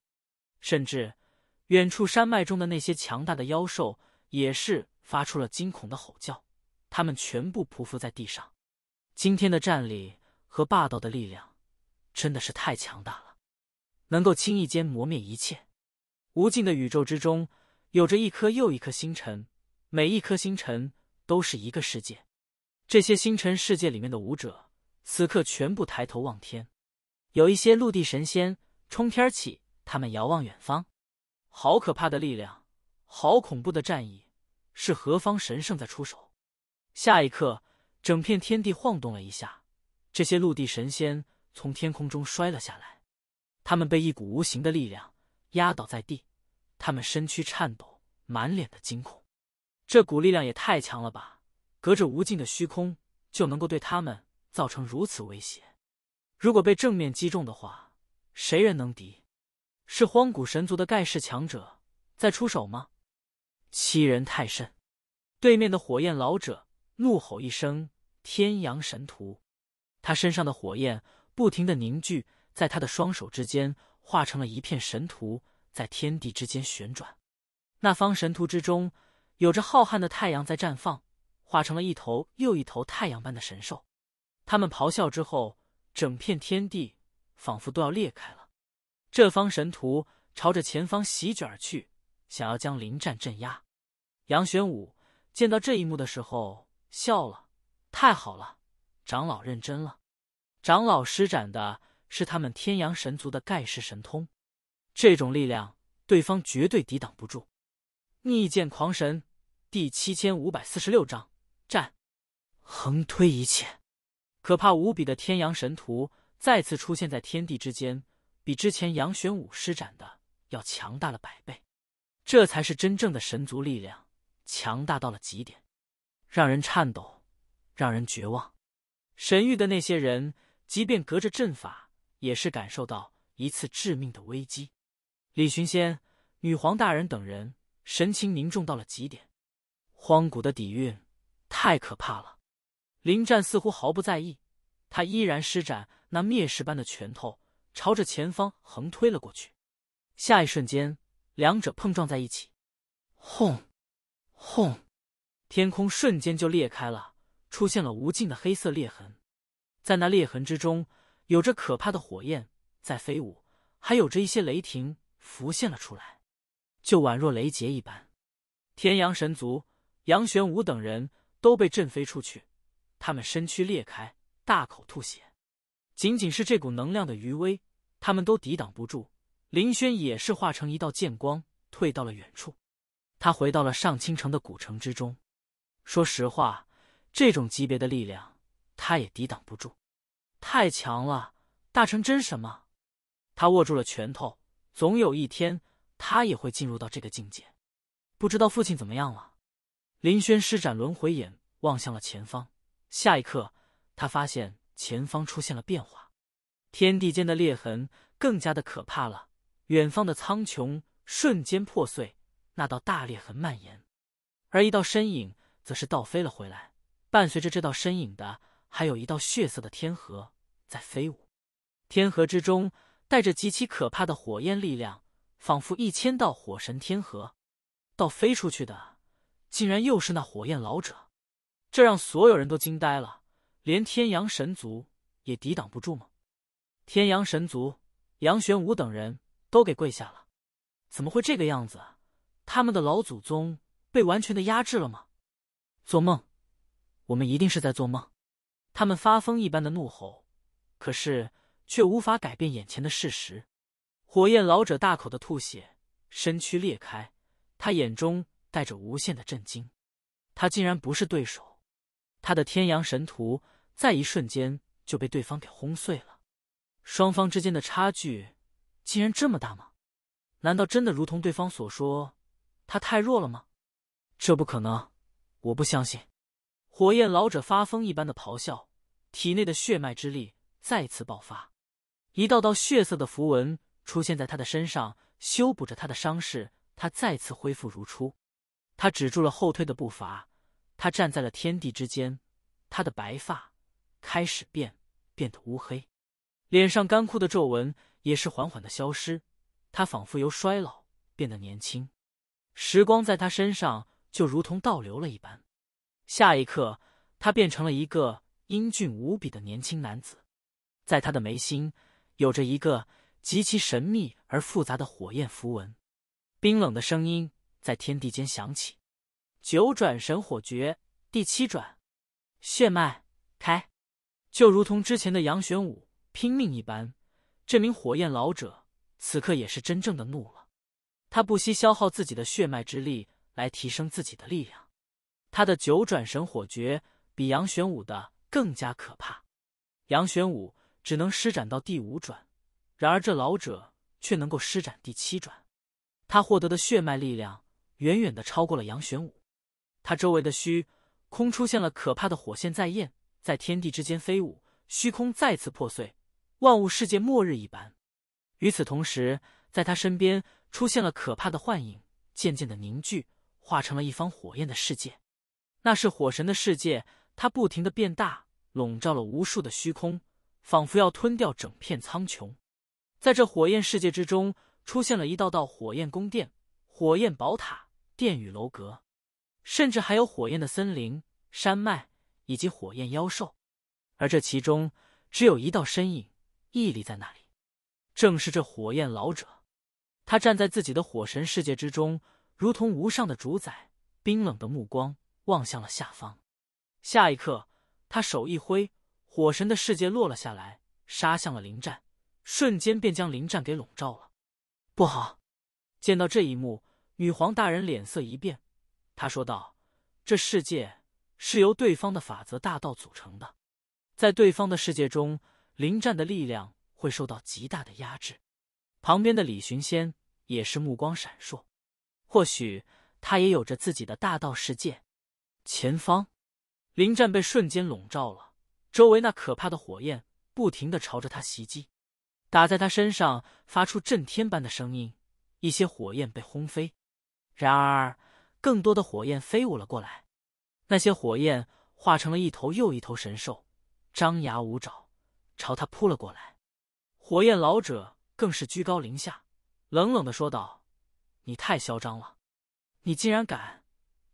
甚至远处山脉中的那些强大的妖兽也是发出了惊恐的吼叫，他们全部匍匐在地上。今天的战力和霸道的力量真的是太强大了，能够轻易间磨灭一切。无尽的宇宙之中，有着一颗又一颗星辰。每一颗星辰都是一个世界，这些星辰世界里面的武者此刻全部抬头望天，有一些陆地神仙冲天起，他们遥望远方，好可怕的力量，好恐怖的战役，是何方神圣在出手？下一刻，整片天地晃动了一下，这些陆地神仙从天空中摔了下来，他们被一股无形的力量压倒在地，他们身躯颤抖，满脸的惊恐。这股力量也太强了吧！隔着无尽的虚空，就能够对他们造成如此威胁。如果被正面击中的话，谁人能敌？是荒古神族的盖世强者在出手吗？欺人太甚！对面的火焰老者怒吼一声：“天阳神图！”他身上的火焰不停的凝聚在他的双手之间，化成了一片神图，在天地之间旋转。那方神图之中。有着浩瀚的太阳在绽放，化成了一头又一头太阳般的神兽。他们咆哮之后，整片天地仿佛都要裂开了。这方神图朝着前方席卷而去，想要将林战镇压。杨玄武见到这一幕的时候笑了：“太好了，长老认真了。长老施展的是他们天阳神族的盖世神通，这种力量，对方绝对抵挡不住。”逆剑狂神。第七千五百四十六章战，横推一切，可怕无比的天阳神图再次出现在天地之间，比之前杨玄武施展的要强大了百倍。这才是真正的神族力量，强大到了极点，让人颤抖，让人绝望。神域的那些人，即便隔着阵法，也是感受到一次致命的危机。李寻仙、女皇大人等人神情凝重到了极点。荒古的底蕴太可怕了，林战似乎毫不在意，他依然施展那灭世般的拳头，朝着前方横推了过去。下一瞬间，两者碰撞在一起，轰轰，天空瞬间就裂开了，出现了无尽的黑色裂痕。在那裂痕之中，有着可怕的火焰在飞舞，还有着一些雷霆浮现了出来，就宛若雷劫一般。天阳神族。杨玄武等人都被震飞出去，他们身躯裂开，大口吐血。仅仅是这股能量的余威，他们都抵挡不住。林轩也是化成一道剑光，退到了远处。他回到了上清城的古城之中。说实话，这种级别的力量，他也抵挡不住，太强了。大成真什么？他握住了拳头。总有一天，他也会进入到这个境界。不知道父亲怎么样了。林轩施展轮回眼，望向了前方。下一刻，他发现前方出现了变化，天地间的裂痕更加的可怕了。远方的苍穹瞬间破碎，那道大裂痕蔓延，而一道身影则是倒飞了回来。伴随着这道身影的，还有一道血色的天河在飞舞，天河之中带着极其可怕的火焰力量，仿佛一千道火神天河。倒飞出去的。竟然又是那火焰老者，这让所有人都惊呆了。连天阳神族也抵挡不住吗？天阳神族杨玄武等人都给跪下了。怎么会这个样子？他们的老祖宗被完全的压制了吗？做梦！我们一定是在做梦！他们发疯一般的怒吼，可是却无法改变眼前的事实。火焰老者大口的吐血，身躯裂开，他眼中。带着无限的震惊，他竟然不是对手！他的天阳神图在一瞬间就被对方给轰碎了。双方之间的差距竟然这么大吗？难道真的如同对方所说，他太弱了吗？这不可能！我不相信！火焰老者发疯一般的咆哮，体内的血脉之力再次爆发，一道道血色的符文出现在他的身上，修补着他的伤势。他再次恢复如初。他止住了后退的步伐，他站在了天地之间，他的白发开始变，变得乌黑，脸上干枯的皱纹也是缓缓的消失，他仿佛由衰老变得年轻，时光在他身上就如同倒流了一般。下一刻，他变成了一个英俊无比的年轻男子，在他的眉心有着一个极其神秘而复杂的火焰符文，冰冷的声音。在天地间响起，九转神火诀第七转，血脉开，就如同之前的杨玄武拼命一般，这名火焰老者此刻也是真正的怒了，他不惜消耗自己的血脉之力来提升自己的力量，他的九转神火诀比杨玄武的更加可怕，杨玄武只能施展到第五转，然而这老者却能够施展第七转，他获得的血脉力量。远远的超过了杨玄武，他周围的虚空出现了可怕的火线在焰，在天地之间飞舞，虚空再次破碎，万物世界末日一般。与此同时，在他身边出现了可怕的幻影，渐渐的凝聚，化成了一方火焰的世界，那是火神的世界。它不停的变大，笼罩了无数的虚空，仿佛要吞掉整片苍穹。在这火焰世界之中，出现了一道道火焰宫殿、火焰宝塔。殿宇楼阁，甚至还有火焰的森林、山脉以及火焰妖兽，而这其中只有一道身影屹立在那里，正是这火焰老者。他站在自己的火神世界之中，如同无上的主宰，冰冷的目光望向了下方。下一刻，他手一挥，火神的世界落了下来，杀向了林战，瞬间便将林战给笼罩了。不好！见到这一幕。女皇大人脸色一变，她说道：“这世界是由对方的法则大道组成的，在对方的世界中，林战的力量会受到极大的压制。”旁边的李寻仙也是目光闪烁，或许他也有着自己的大道世界。前方，林战被瞬间笼罩了，周围那可怕的火焰不停的朝着他袭击，打在他身上发出震天般的声音，一些火焰被轰飞。然而，更多的火焰飞舞了过来，那些火焰化成了一头又一头神兽，张牙舞爪，朝他扑了过来。火焰老者更是居高临下，冷冷的说道：“你太嚣张了，你竟然敢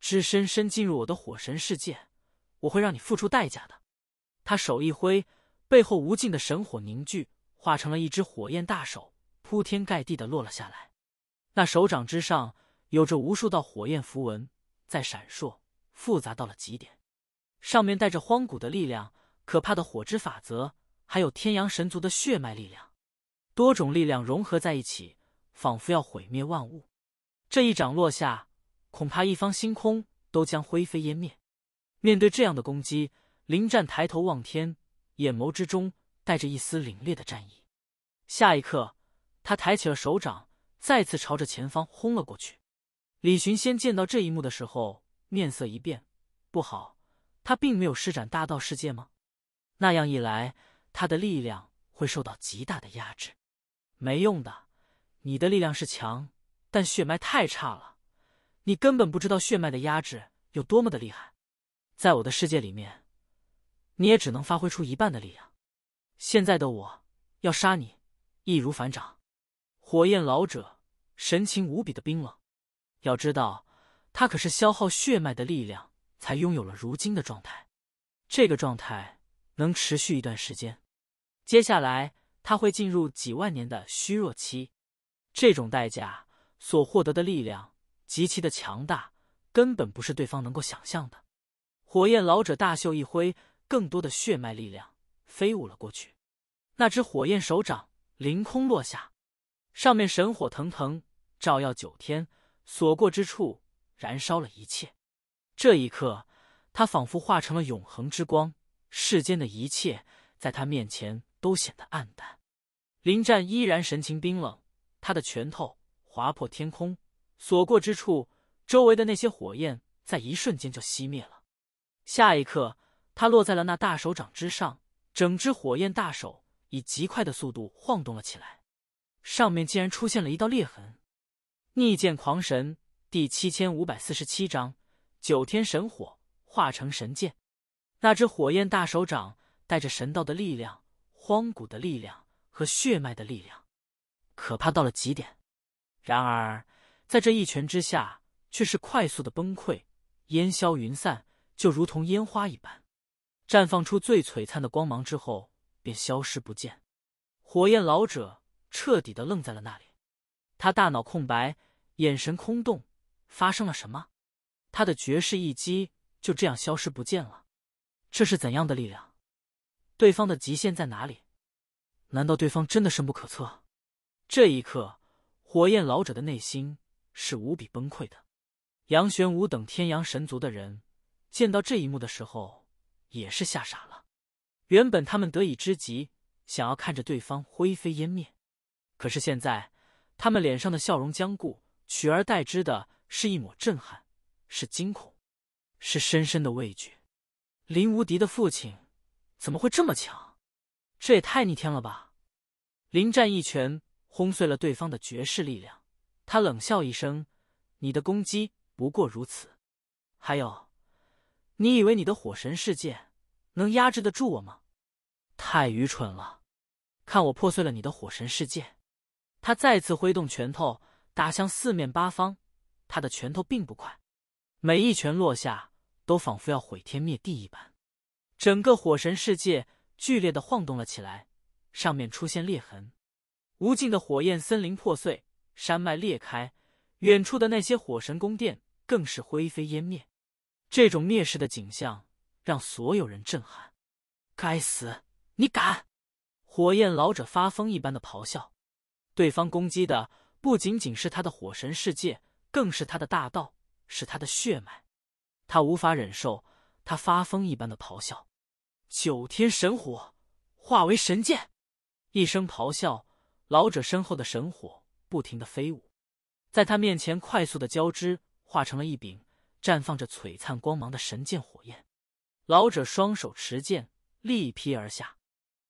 只身身进入我的火神世界，我会让你付出代价的。”他手一挥，背后无尽的神火凝聚，化成了一只火焰大手，铺天盖地的落了下来。那手掌之上。有着无数道火焰符文在闪烁，复杂到了极点，上面带着荒古的力量、可怕的火之法则，还有天阳神族的血脉力量，多种力量融合在一起，仿佛要毁灭万物。这一掌落下，恐怕一方星空都将灰飞烟灭。面对这样的攻击，林战抬头望天，眼眸之中带着一丝凛冽的战意。下一刻，他抬起了手掌，再次朝着前方轰了过去。李寻仙见到这一幕的时候，面色一变，不好！他并没有施展大道世界吗？那样一来，他的力量会受到极大的压制。没用的，你的力量是强，但血脉太差了，你根本不知道血脉的压制有多么的厉害。在我的世界里面，你也只能发挥出一半的力量。现在的我，要杀你，易如反掌。火焰老者神情无比的冰冷。要知道，他可是消耗血脉的力量才拥有了如今的状态，这个状态能持续一段时间。接下来，他会进入几万年的虚弱期。这种代价所获得的力量极其的强大，根本不是对方能够想象的。火焰老者大袖一挥，更多的血脉力量飞舞了过去。那只火焰手掌凌空落下，上面神火腾腾，照耀九天。所过之处，燃烧了一切。这一刻，他仿佛化成了永恒之光，世间的一切在他面前都显得暗淡。林战依然神情冰冷，他的拳头划破天空，所过之处，周围的那些火焰在一瞬间就熄灭了。下一刻，他落在了那大手掌之上，整只火焰大手以极快的速度晃动了起来，上面竟然出现了一道裂痕。逆剑狂神第七千五百四十七章：九天神火化成神剑。那只火焰大手掌带着神道的力量、荒古的力量和血脉的力量，可怕到了极点。然而，在这一拳之下，却是快速的崩溃，烟消云散，就如同烟花一般，绽放出最璀璨的光芒之后，便消失不见。火焰老者彻底的愣在了那里。他大脑空白，眼神空洞，发生了什么？他的绝世一击就这样消失不见了，这是怎样的力量？对方的极限在哪里？难道对方真的深不可测？这一刻，火焰老者的内心是无比崩溃的。杨玄武等天阳神族的人见到这一幕的时候，也是吓傻了。原本他们得以之极，想要看着对方灰飞烟灭，可是现在。他们脸上的笑容僵固，取而代之的是一抹震撼，是惊恐，是深深的畏惧。林无敌的父亲怎么会这么强？这也太逆天了吧！林战一拳轰碎了对方的绝世力量，他冷笑一声：“你的攻击不过如此，还有，你以为你的火神世界能压制得住我吗？太愚蠢了！看我破碎了你的火神世界。”他再次挥动拳头，打向四面八方。他的拳头并不快，每一拳落下都仿佛要毁天灭地一般。整个火神世界剧烈的晃动了起来，上面出现裂痕，无尽的火焰森林破碎，山脉裂开，远处的那些火神宫殿更是灰飞烟灭。这种灭世的景象让所有人震撼。该死！你敢！火焰老者发疯一般的咆哮。对方攻击的不仅仅是他的火神世界，更是他的大道，是他的血脉。他无法忍受，他发疯一般的咆哮。九天神火化为神剑，一声咆哮，老者身后的神火不停的飞舞，在他面前快速的交织，化成了一柄绽放着璀璨光芒的神剑火焰。老者双手持剑，力劈而下。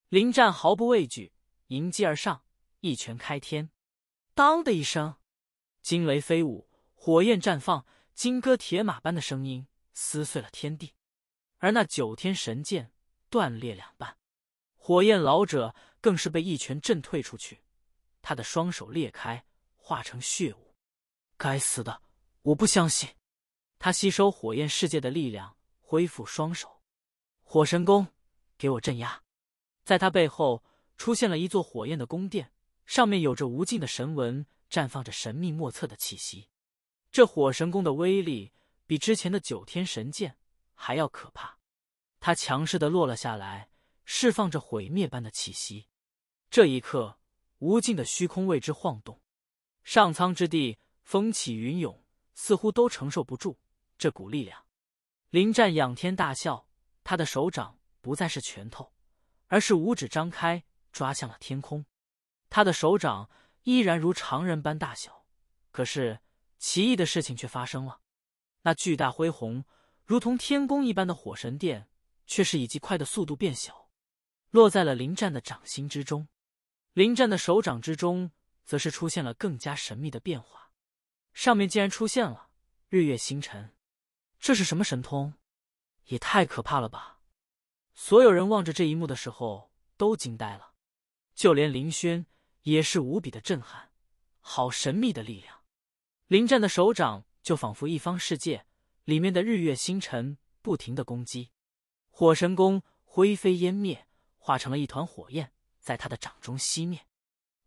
林战毫不畏惧，迎击而上。一拳开天，当的一声，惊雷飞舞，火焰绽放，金戈铁马般的声音撕碎了天地。而那九天神剑断裂两半，火焰老者更是被一拳震退出去，他的双手裂开，化成血雾。该死的！我不相信。他吸收火焰世界的力量，恢复双手。火神功，给我镇压！在他背后出现了一座火焰的宫殿。上面有着无尽的神纹，绽放着神秘莫测的气息。这火神宫的威力比之前的九天神剑还要可怕。它强势的落了下来，释放着毁灭般的气息。这一刻，无尽的虚空为之晃动，上苍之地风起云涌，似乎都承受不住这股力量。林战仰天大笑，他的手掌不再是拳头，而是五指张开，抓向了天空。他的手掌依然如常人般大小，可是奇异的事情却发生了。那巨大恢宏、如同天宫一般的火神殿，却是以极快的速度变小，落在了林战的掌心之中。林战的手掌之中，则是出现了更加神秘的变化，上面竟然出现了日月星辰。这是什么神通？也太可怕了吧！所有人望着这一幕的时候，都惊呆了，就连林轩。也是无比的震撼，好神秘的力量！林战的手掌就仿佛一方世界，里面的日月星辰不停的攻击，火神功灰飞烟灭，化成了一团火焰，在他的掌中熄灭。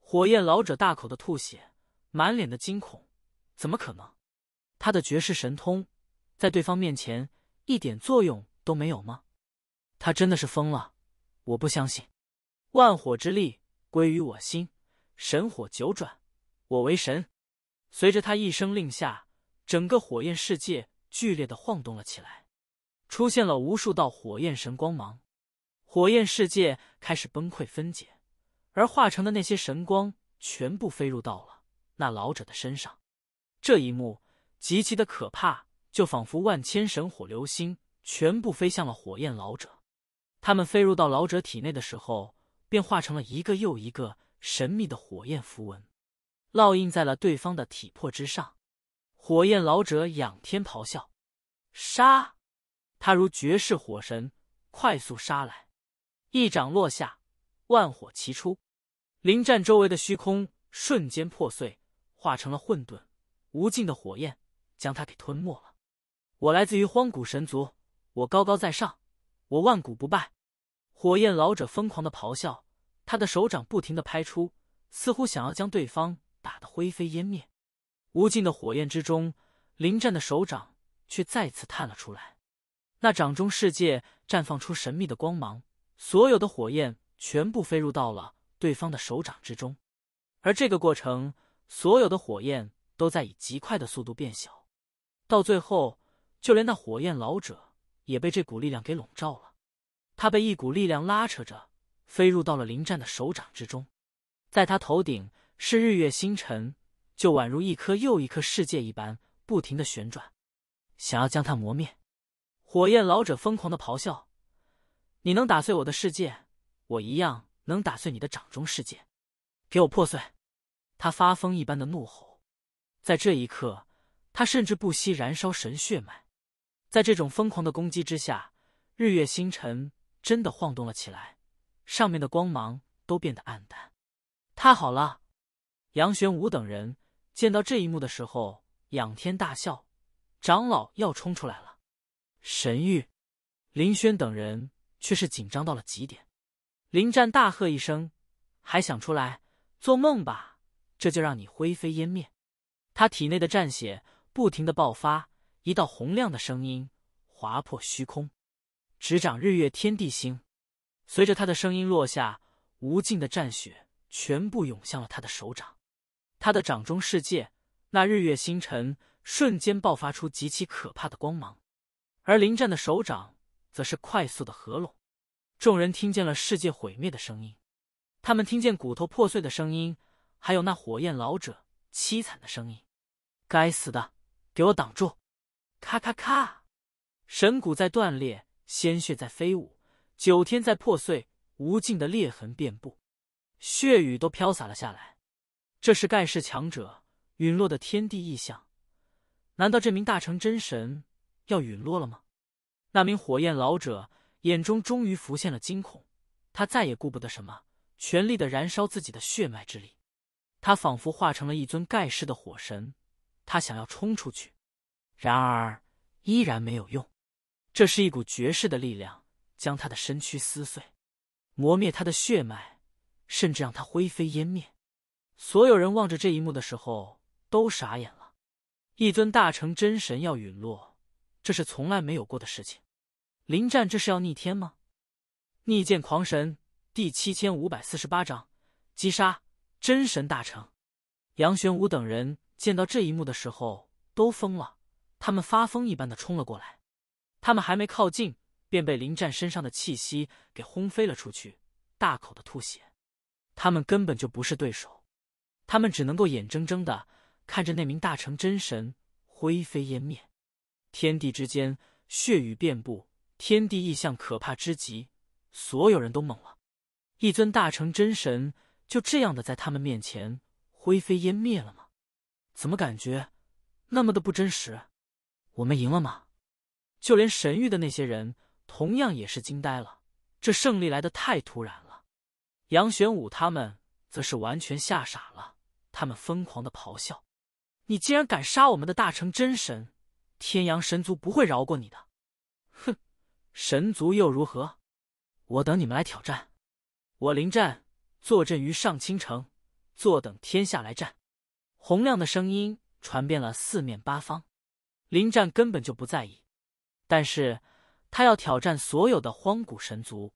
火焰老者大口的吐血，满脸的惊恐，怎么可能？他的绝世神通，在对方面前一点作用都没有吗？他真的是疯了！我不相信，万火之力归于我心。神火九转，我为神。随着他一声令下，整个火焰世界剧烈的晃动了起来，出现了无数道火焰神光芒。火焰世界开始崩溃分解，而化成的那些神光全部飞入到了那老者的身上。这一幕极其的可怕，就仿佛万千神火流星全部飞向了火焰老者。他们飞入到老者体内的时候，便化成了一个又一个。神秘的火焰符文，烙印在了对方的体魄之上。火焰老者仰天咆哮：“杀！”他如绝世火神，快速杀来。一掌落下，万火齐出，临战周围的虚空瞬间破碎，化成了混沌。无尽的火焰将他给吞没了。我来自于荒古神族，我高高在上，我万古不败！火焰老者疯狂的咆哮。他的手掌不停的拍出，似乎想要将对方打得灰飞烟灭。无尽的火焰之中，林战的手掌却再次探了出来。那掌中世界绽放出神秘的光芒，所有的火焰全部飞入到了对方的手掌之中。而这个过程，所有的火焰都在以极快的速度变小，到最后，就连那火焰老者也被这股力量给笼罩了。他被一股力量拉扯着。飞入到了林战的手掌之中，在他头顶是日月星辰，就宛如一颗又一颗世界一般，不停的旋转，想要将它磨灭。火焰老者疯狂的咆哮：“你能打碎我的世界，我一样能打碎你的掌中世界，给我破碎！”他发疯一般的怒吼，在这一刻，他甚至不惜燃烧神血脉。在这种疯狂的攻击之下，日月星辰真的晃动了起来。上面的光芒都变得暗淡，太好了！杨玄武等人见到这一幕的时候，仰天大笑。长老要冲出来了，神域林轩等人却是紧张到了极点。林战大喝一声：“还想出来？做梦吧！这就让你灰飞烟灭！”他体内的战血不停的爆发，一道洪亮的声音划破虚空：“执掌日月天地星。”随着他的声音落下，无尽的战雪全部涌向了他的手掌，他的掌中世界，那日月星辰瞬间爆发出极其可怕的光芒，而林战的手掌则是快速的合拢。众人听见了世界毁灭的声音，他们听见骨头破碎的声音，还有那火焰老者凄惨的声音。该死的，给我挡住！咔咔咔，神骨在断裂，鲜血在飞舞。九天在破碎，无尽的裂痕遍布，血雨都飘洒了下来。这是盖世强者陨落的天地异象。难道这名大成真神要陨落了吗？那名火焰老者眼中终于浮现了惊恐，他再也顾不得什么，全力的燃烧自己的血脉之力。他仿佛化成了一尊盖世的火神，他想要冲出去，然而依然没有用。这是一股绝世的力量。将他的身躯撕碎，磨灭他的血脉，甚至让他灰飞烟灭。所有人望着这一幕的时候都傻眼了。一尊大成真神要陨落，这是从来没有过的事情。林战，这是要逆天吗？逆剑狂神第七千五百四十八章：击杀真神大成。杨玄武等人见到这一幕的时候都疯了，他们发疯一般的冲了过来。他们还没靠近。便被林战身上的气息给轰飞了出去，大口的吐血。他们根本就不是对手，他们只能够眼睁睁的看着那名大成真神灰飞烟灭。天地之间血雨遍布，天地异象可怕之极，所有人都懵了。一尊大成真神就这样的在他们面前灰飞烟灭了吗？怎么感觉那么的不真实？我们赢了吗？就连神域的那些人。同样也是惊呆了，这胜利来的太突然了。杨玄武他们则是完全吓傻了，他们疯狂的咆哮：“你竟然敢杀我们的大成真神，天阳神族不会饶过你的！”哼，神族又如何？我等你们来挑战，我林战坐镇于上清城，坐等天下来战。洪亮的声音传遍了四面八方，林战根本就不在意，但是。他要挑战所有的荒古神族，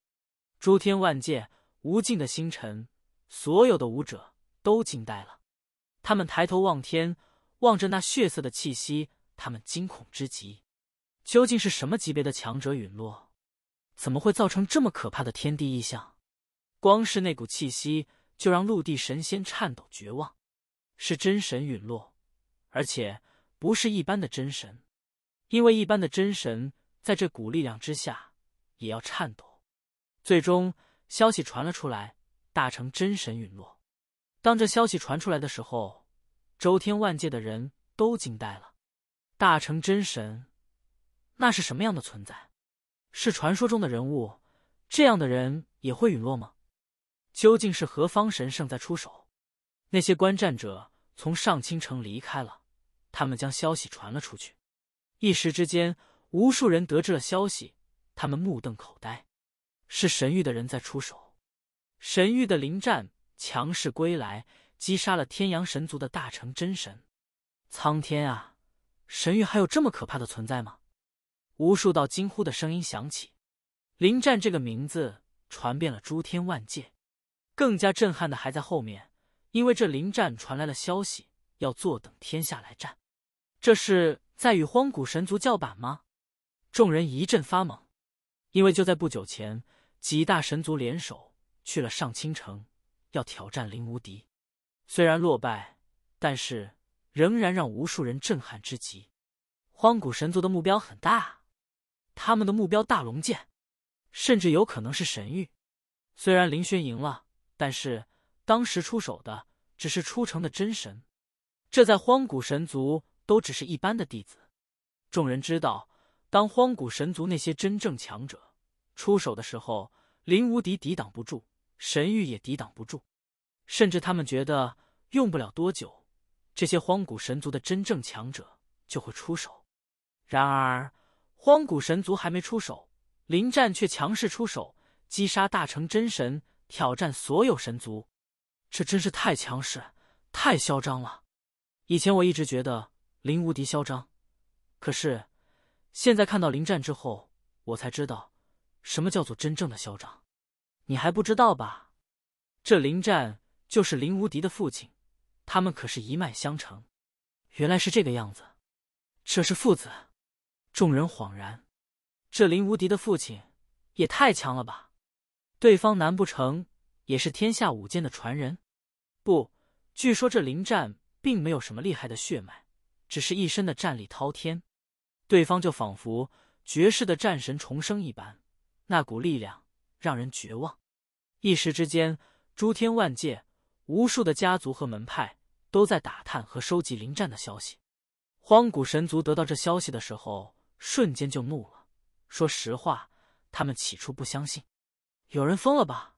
诸天万界，无尽的星辰，所有的武者都惊呆了。他们抬头望天，望着那血色的气息，他们惊恐之极。究竟是什么级别的强者陨落？怎么会造成这么可怕的天地异象？光是那股气息，就让陆地神仙颤抖绝望。是真神陨落，而且不是一般的真神，因为一般的真神。在这股力量之下，也要颤抖。最终，消息传了出来：大成真神陨落。当这消息传出来的时候，周天万界的人都惊呆了。大成真神，那是什么样的存在？是传说中的人物？这样的人也会陨落吗？究竟是何方神圣在出手？那些观战者从上清城离开了，他们将消息传了出去。一时之间。无数人得知了消息，他们目瞪口呆。是神域的人在出手，神域的灵战强势归来，击杀了天阳神族的大成真神。苍天啊！神域还有这么可怕的存在吗？无数道惊呼的声音响起，林战这个名字传遍了诸天万界。更加震撼的还在后面，因为这林战传来了消息，要坐等天下来战。这是在与荒古神族叫板吗？众人一阵发懵，因为就在不久前，几大神族联手去了上清城，要挑战林无敌。虽然落败，但是仍然让无数人震撼之极。荒古神族的目标很大，他们的目标大龙剑，甚至有可能是神域。虽然林轩赢了，但是当时出手的只是出城的真神，这在荒古神族都只是一般的弟子。众人知道。当荒古神族那些真正强者出手的时候，林无敌抵挡不住，神域也抵挡不住，甚至他们觉得用不了多久，这些荒古神族的真正强者就会出手。然而，荒古神族还没出手，林战却强势出手，击杀大成真神，挑战所有神族，这真是太强势，太嚣张了。以前我一直觉得林无敌嚣张，可是。现在看到林战之后，我才知道什么叫做真正的嚣张。你还不知道吧？这林战就是林无敌的父亲，他们可是一脉相承。原来是这个样子，这是父子。众人恍然，这林无敌的父亲也太强了吧？对方难不成也是天下武剑的传人？不，据说这林战并没有什么厉害的血脉，只是一身的战力滔天。对方就仿佛绝世的战神重生一般，那股力量让人绝望。一时之间，诸天万界无数的家族和门派都在打探和收集临战的消息。荒古神族得到这消息的时候，瞬间就怒了。说实话，他们起初不相信，有人疯了吧？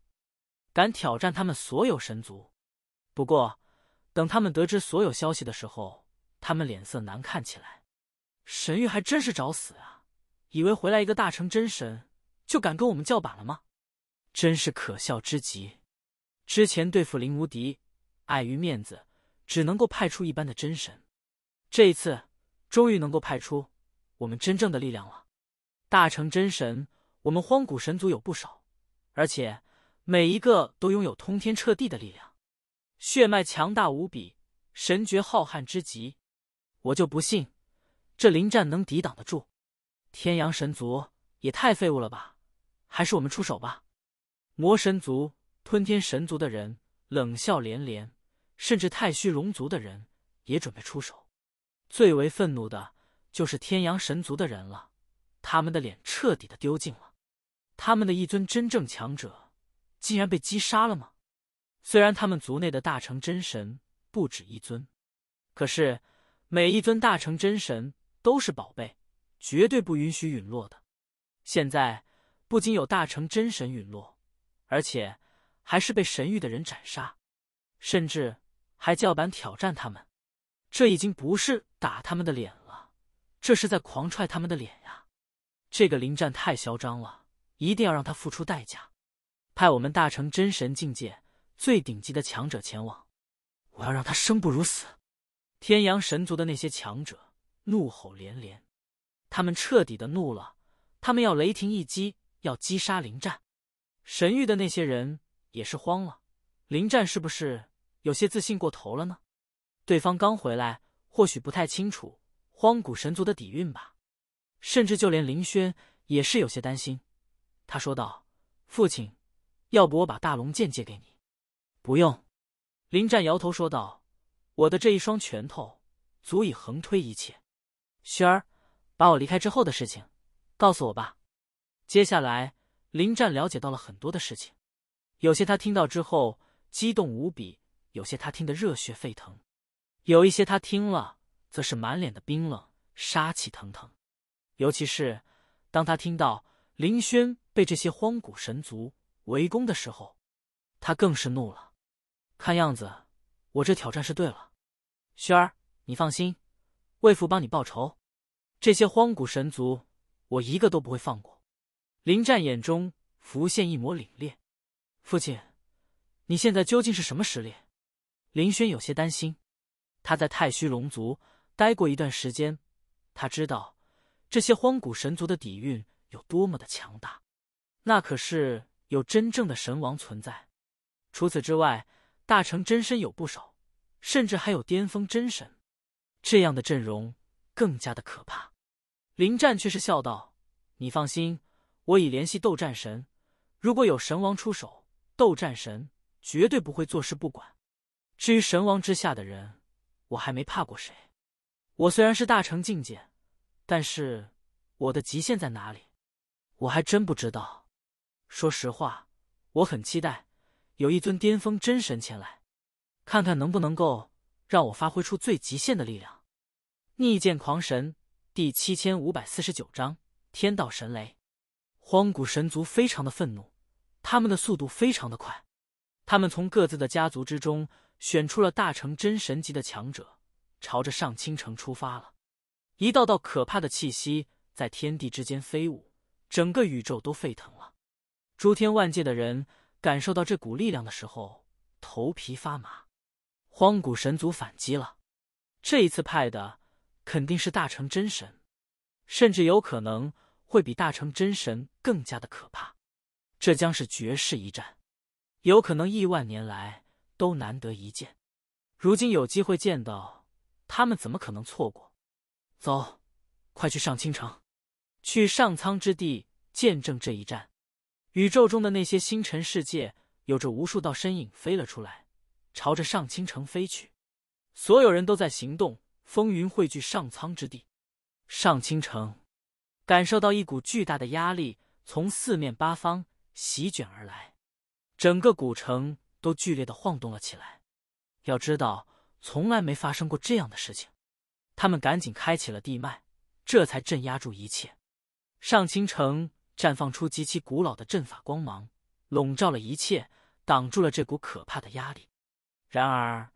敢挑战他们所有神族？不过，等他们得知所有消息的时候，他们脸色难看起来。神域还真是找死啊！以为回来一个大成真神就敢跟我们叫板了吗？真是可笑之极！之前对付林无敌，碍于面子，只能够派出一般的真神。这一次，终于能够派出我们真正的力量了。大成真神，我们荒古神族有不少，而且每一个都拥有通天彻地的力量，血脉强大无比，神诀浩瀚之极。我就不信！这林战能抵挡得住？天阳神族也太废物了吧！还是我们出手吧。魔神族、吞天神族的人冷笑连连，甚至太虚龙族的人也准备出手。最为愤怒的就是天阳神族的人了，他们的脸彻底的丢尽了。他们的一尊真正强者竟然被击杀了吗？虽然他们族内的大成真神不止一尊，可是每一尊大成真神。都是宝贝，绝对不允许陨落的。现在不仅有大成真神陨落，而且还是被神域的人斩杀，甚至还叫板挑战他们。这已经不是打他们的脸了，这是在狂踹他们的脸呀！这个林战太嚣张了，一定要让他付出代价。派我们大成真神境界最顶级的强者前往，我要让他生不如死。天阳神族的那些强者。怒吼连连，他们彻底的怒了。他们要雷霆一击，要击杀林战。神域的那些人也是慌了。林战是不是有些自信过头了呢？对方刚回来，或许不太清楚荒古神族的底蕴吧。甚至就连林轩也是有些担心。他说道：“父亲，要不我把大龙剑借给你？”“不用。”林战摇头说道，“我的这一双拳头足以横推一切。”轩儿，把我离开之后的事情告诉我吧。接下来，林战了解到了很多的事情，有些他听到之后激动无比，有些他听得热血沸腾，有一些他听了则是满脸的冰冷，杀气腾腾。尤其是当他听到林轩被这些荒古神族围攻的时候，他更是怒了。看样子，我这挑战是对了。轩儿，你放心。为父帮你报仇，这些荒古神族，我一个都不会放过。林战眼中浮现一抹凛冽。父亲，你现在究竟是什么实力？林轩有些担心。他在太虚龙族待过一段时间，他知道这些荒古神族的底蕴有多么的强大。那可是有真正的神王存在，除此之外，大成真身有不少，甚至还有巅峰真神。这样的阵容更加的可怕，林战却是笑道：“你放心，我已联系斗战神，如果有神王出手，斗战神绝对不会坐视不管。至于神王之下的人，我还没怕过谁。我虽然是大成境界，但是我的极限在哪里，我还真不知道。说实话，我很期待有一尊巅峰真神前来，看看能不能够。”让我发挥出最极限的力量，《逆剑狂神》第七千五百四十九章：天道神雷。荒古神族非常的愤怒，他们的速度非常的快，他们从各自的家族之中选出了大成真神级的强者，朝着上清城出发了。一道道可怕的气息在天地之间飞舞，整个宇宙都沸腾了。诸天万界的人感受到这股力量的时候，头皮发麻。荒古神族反击了，这一次派的肯定是大成真神，甚至有可能会比大成真神更加的可怕。这将是绝世一战，有可能亿万年来都难得一见。如今有机会见到他们，怎么可能错过？走，快去上青城，去上苍之地见证这一战。宇宙中的那些星辰世界，有着无数道身影飞了出来。朝着上清城飞去，所有人都在行动。风云汇聚上苍之地，上清城感受到一股巨大的压力从四面八方席卷而来，整个古城都剧烈的晃动了起来。要知道，从来没发生过这样的事情。他们赶紧开启了地脉，这才镇压住一切。上清城绽放出极其古老的阵法光芒，笼罩了一切，挡住了这股可怕的压力。然而，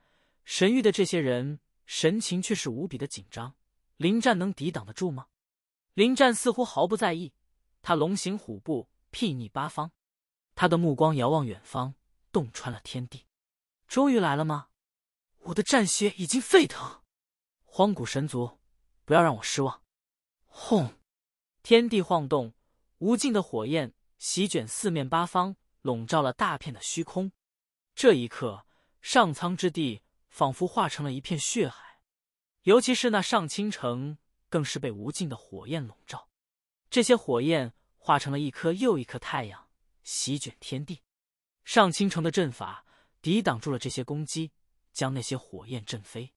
神域的这些人神情却是无比的紧张。林战能抵挡得住吗？林战似乎毫不在意，他龙行虎步，睥睨八方。他的目光遥望远方，洞穿了天地。终于来了吗？我的战靴已经沸腾！荒古神族，不要让我失望！轰！天地晃动，无尽的火焰席卷四面八方，笼罩了大片的虚空。这一刻。上苍之地仿佛化成了一片血海，尤其是那上清城，更是被无尽的火焰笼罩。这些火焰化成了一颗又一颗太阳，席卷天地。上清城的阵法抵挡住了这些攻击，将那些火焰震飞。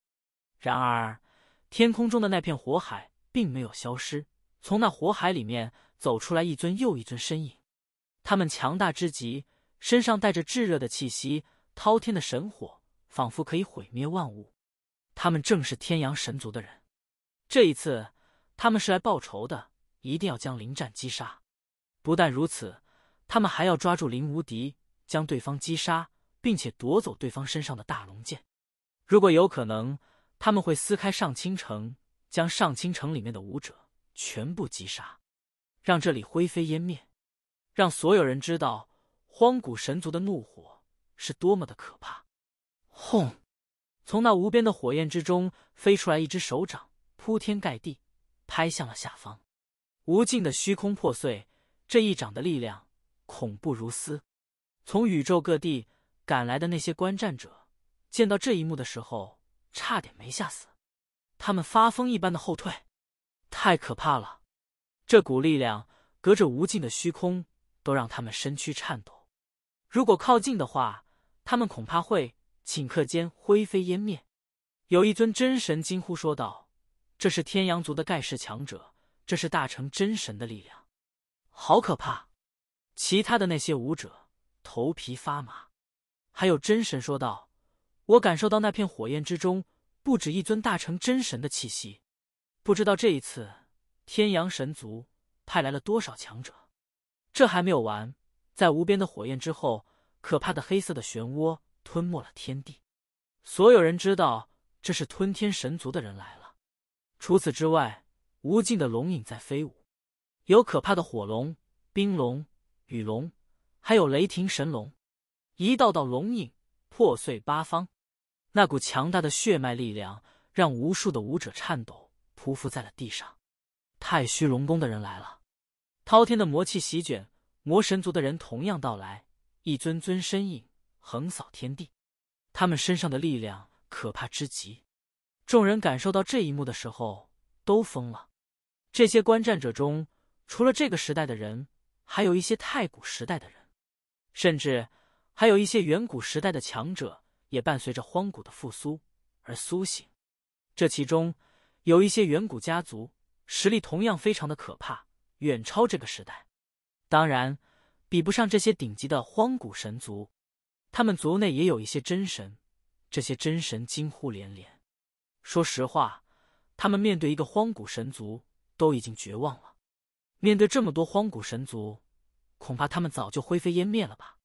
然而，天空中的那片火海并没有消失。从那火海里面走出来一尊又一尊身影，他们强大之极，身上带着炙热的气息。滔天的神火仿佛可以毁灭万物，他们正是天阳神族的人。这一次，他们是来报仇的，一定要将林战击杀。不但如此，他们还要抓住林无敌，将对方击杀，并且夺走对方身上的大龙剑。如果有可能，他们会撕开上清城，将上清城里面的武者全部击杀，让这里灰飞烟灭，让所有人知道荒古神族的怒火。是多么的可怕！轰！从那无边的火焰之中飞出来一只手掌，铺天盖地拍向了下方。无尽的虚空破碎，这一掌的力量恐怖如斯。从宇宙各地赶来的那些观战者见到这一幕的时候，差点没吓死。他们发疯一般的后退，太可怕了！这股力量隔着无尽的虚空，都让他们身躯颤抖。如果靠近的话，他们恐怕会顷刻间灰飞烟灭。有一尊真神惊呼说道：“这是天阳族的盖世强者，这是大成真神的力量，好可怕！”其他的那些武者头皮发麻。还有真神说道：“我感受到那片火焰之中不止一尊大成真神的气息，不知道这一次天阳神族派来了多少强者。”这还没有完，在无边的火焰之后。可怕的黑色的漩涡吞没了天地，所有人知道这是吞天神族的人来了。除此之外，无尽的龙影在飞舞，有可怕的火龙、冰龙、雨龙，还有雷霆神龙。一道道龙影破碎八方，那股强大的血脉力量让无数的武者颤抖，匍匐在了地上。太虚龙宫的人来了，滔天的魔气席卷，魔神族的人同样到来。一尊尊身影横扫天地，他们身上的力量可怕之极。众人感受到这一幕的时候，都疯了。这些观战者中，除了这个时代的人，还有一些太古时代的人，甚至还有一些远古时代的强者，也伴随着荒古的复苏而苏醒。这其中有一些远古家族，实力同样非常的可怕，远超这个时代。当然。比不上这些顶级的荒古神族，他们族内也有一些真神。这些真神惊呼连连。说实话，他们面对一个荒古神族都已经绝望了。面对这么多荒古神族，恐怕他们早就灰飞烟灭了吧？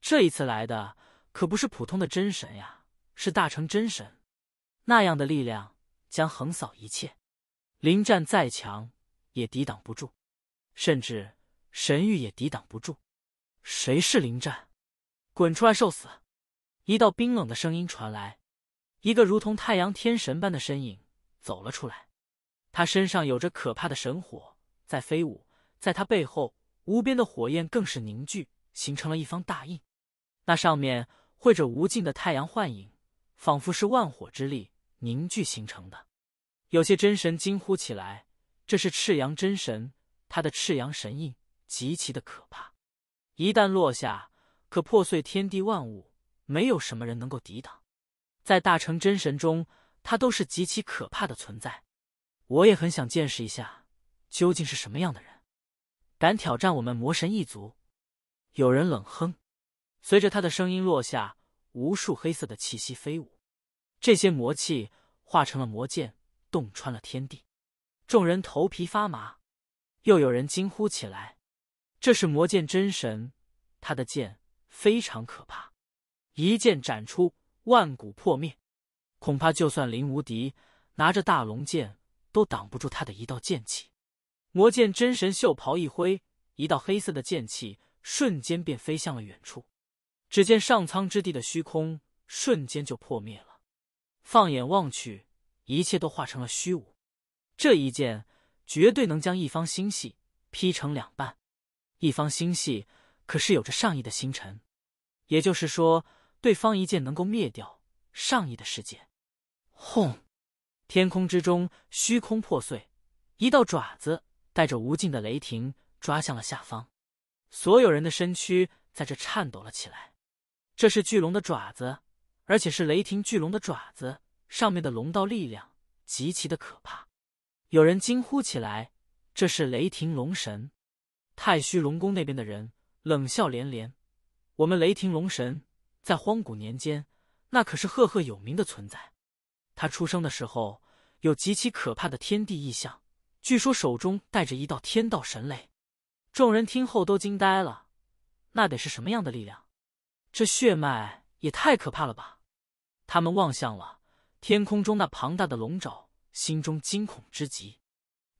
这一次来的可不是普通的真神呀，是大成真神。那样的力量将横扫一切，临战再强也抵挡不住，甚至……神域也抵挡不住，谁是灵战？滚出来受死！一道冰冷的声音传来，一个如同太阳天神般的身影走了出来。他身上有着可怕的神火在飞舞，在他背后，无边的火焰更是凝聚，形成了一方大印。那上面绘着无尽的太阳幻影，仿佛是万火之力凝聚形成的。有些真神惊呼起来：“这是赤阳真神，他的赤阳神印。”极其的可怕，一旦落下，可破碎天地万物，没有什么人能够抵挡。在大成真神中，他都是极其可怕的存在。我也很想见识一下，究竟是什么样的人，敢挑战我们魔神一族？有人冷哼。随着他的声音落下，无数黑色的气息飞舞，这些魔气化成了魔剑，洞穿了天地。众人头皮发麻，又有人惊呼起来。这是魔剑真神，他的剑非常可怕，一剑斩出，万古破灭。恐怕就算林无敌拿着大龙剑，都挡不住他的一道剑气。魔剑真神袖袍一挥，一道黑色的剑气瞬间便飞向了远处。只见上苍之地的虚空瞬间就破灭了。放眼望去，一切都化成了虚无。这一剑绝对能将一方星系劈成两半。一方星系可是有着上亿的星辰，也就是说，对方一剑能够灭掉上亿的世界。轰！天空之中虚空破碎，一道爪子带着无尽的雷霆抓向了下方，所有人的身躯在这颤抖了起来。这是巨龙的爪子，而且是雷霆巨龙的爪子，上面的龙道力量极其的可怕。有人惊呼起来：“这是雷霆龙神！”太虚龙宫那边的人冷笑连连，我们雷霆龙神在荒古年间那可是赫赫有名的存在。他出生的时候有极其可怕的天地异象，据说手中带着一道天道神雷。众人听后都惊呆了，那得是什么样的力量？这血脉也太可怕了吧！他们望向了天空中那庞大的龙爪，心中惊恐之极。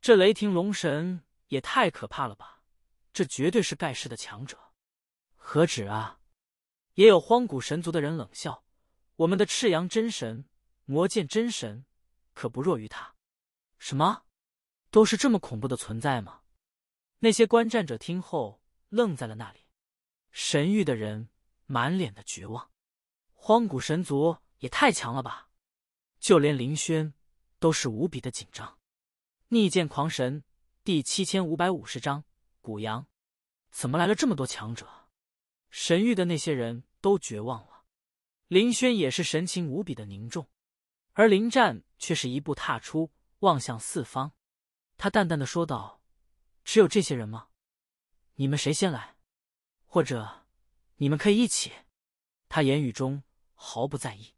这雷霆龙神也太可怕了吧！这绝对是盖世的强者，何止啊！也有荒古神族的人冷笑：“我们的赤阳真神、魔剑真神，可不弱于他。”什么？都是这么恐怖的存在吗？那些观战者听后愣在了那里，神域的人满脸的绝望，荒古神族也太强了吧！就连林轩都是无比的紧张。逆剑狂神第七千五百五十章。古阳，怎么来了这么多强者？神域的那些人都绝望了。林轩也是神情无比的凝重，而林战却是一步踏出，望向四方，他淡淡的说道：“只有这些人吗？你们谁先来？或者你们可以一起。”他言语中毫不在意，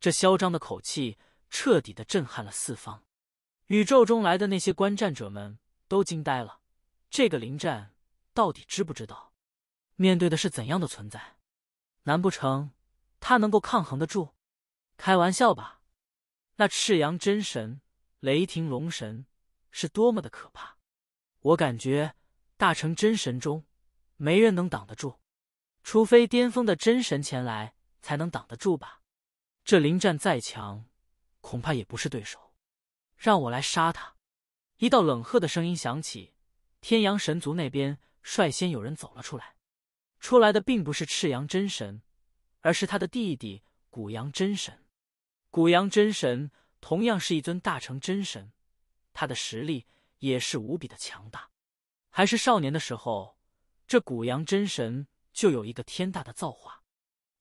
这嚣张的口气彻底的震撼了四方。宇宙中来的那些观战者们都惊呆了。这个林战到底知不知道，面对的是怎样的存在？难不成他能够抗衡得住？开玩笑吧！那赤阳真神、雷霆龙神是多么的可怕！我感觉大成真神中，没人能挡得住，除非巅峰的真神前来才能挡得住吧。这林战再强，恐怕也不是对手。让我来杀他！一道冷喝的声音响起。天阳神族那边率先有人走了出来，出来的并不是赤阳真神，而是他的弟弟古阳真神。古阳真神同样是一尊大成真神，他的实力也是无比的强大。还是少年的时候，这古阳真神就有一个天大的造化，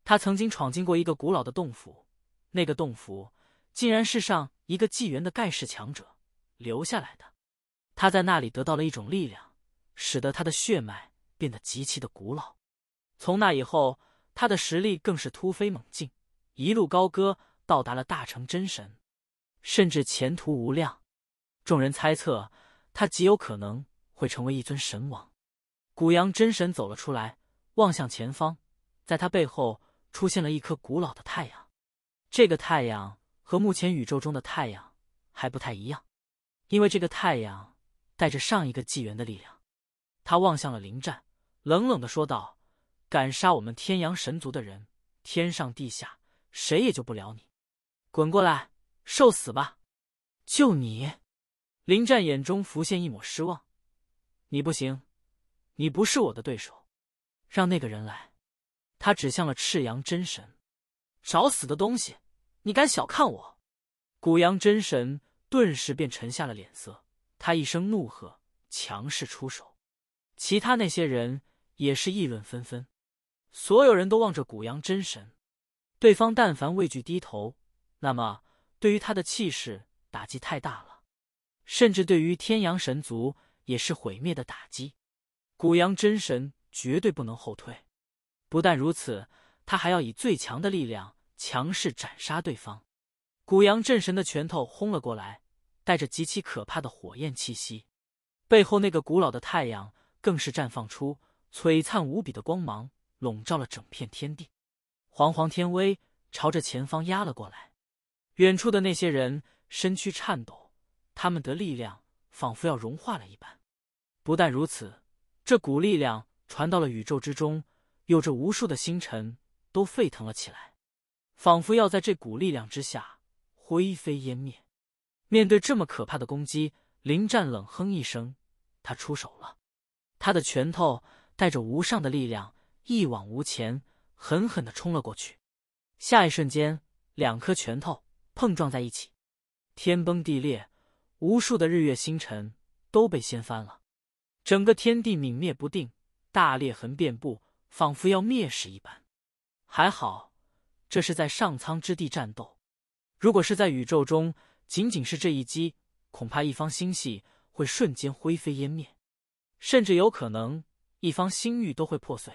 他曾经闯进过一个古老的洞府，那个洞府竟然是上一个纪元的盖世强者留下来的。他在那里得到了一种力量，使得他的血脉变得极其的古老。从那以后，他的实力更是突飞猛进，一路高歌，到达了大成真神，甚至前途无量。众人猜测，他极有可能会成为一尊神王。古阳真神走了出来，望向前方，在他背后出现了一颗古老的太阳。这个太阳和目前宇宙中的太阳还不太一样，因为这个太阳。带着上一个纪元的力量，他望向了林战，冷冷的说道：“敢杀我们天阳神族的人，天上地下谁也救不了你，滚过来受死吧！”就你，林战眼中浮现一抹失望：“你不行，你不是我的对手，让那个人来。”他指向了赤阳真神：“找死的东西，你敢小看我？”古阳真神顿时便沉下了脸色。他一声怒喝，强势出手，其他那些人也是议论纷纷，所有人都望着古阳真神，对方但凡畏惧低头，那么对于他的气势打击太大了，甚至对于天阳神族也是毁灭的打击。古阳真神绝对不能后退，不但如此，他还要以最强的力量强势斩杀对方。古阳镇神的拳头轰了过来。带着极其可怕的火焰气息，背后那个古老的太阳更是绽放出璀璨无比的光芒，笼罩了整片天地。煌煌天威朝着前方压了过来，远处的那些人身躯颤抖，他们的力量仿佛要融化了一般。不但如此，这股力量传到了宇宙之中，有着无数的星辰都沸腾了起来，仿佛要在这股力量之下灰飞烟灭。面对这么可怕的攻击，林战冷哼一声，他出手了。他的拳头带着无上的力量，一往无前，狠狠的冲了过去。下一瞬间，两颗拳头碰撞在一起，天崩地裂，无数的日月星辰都被掀翻了，整个天地泯灭不定，大裂痕遍布，仿佛要灭世一般。还好，这是在上苍之地战斗，如果是在宇宙中。仅仅是这一击，恐怕一方星系会瞬间灰飞烟灭，甚至有可能一方星域都会破碎。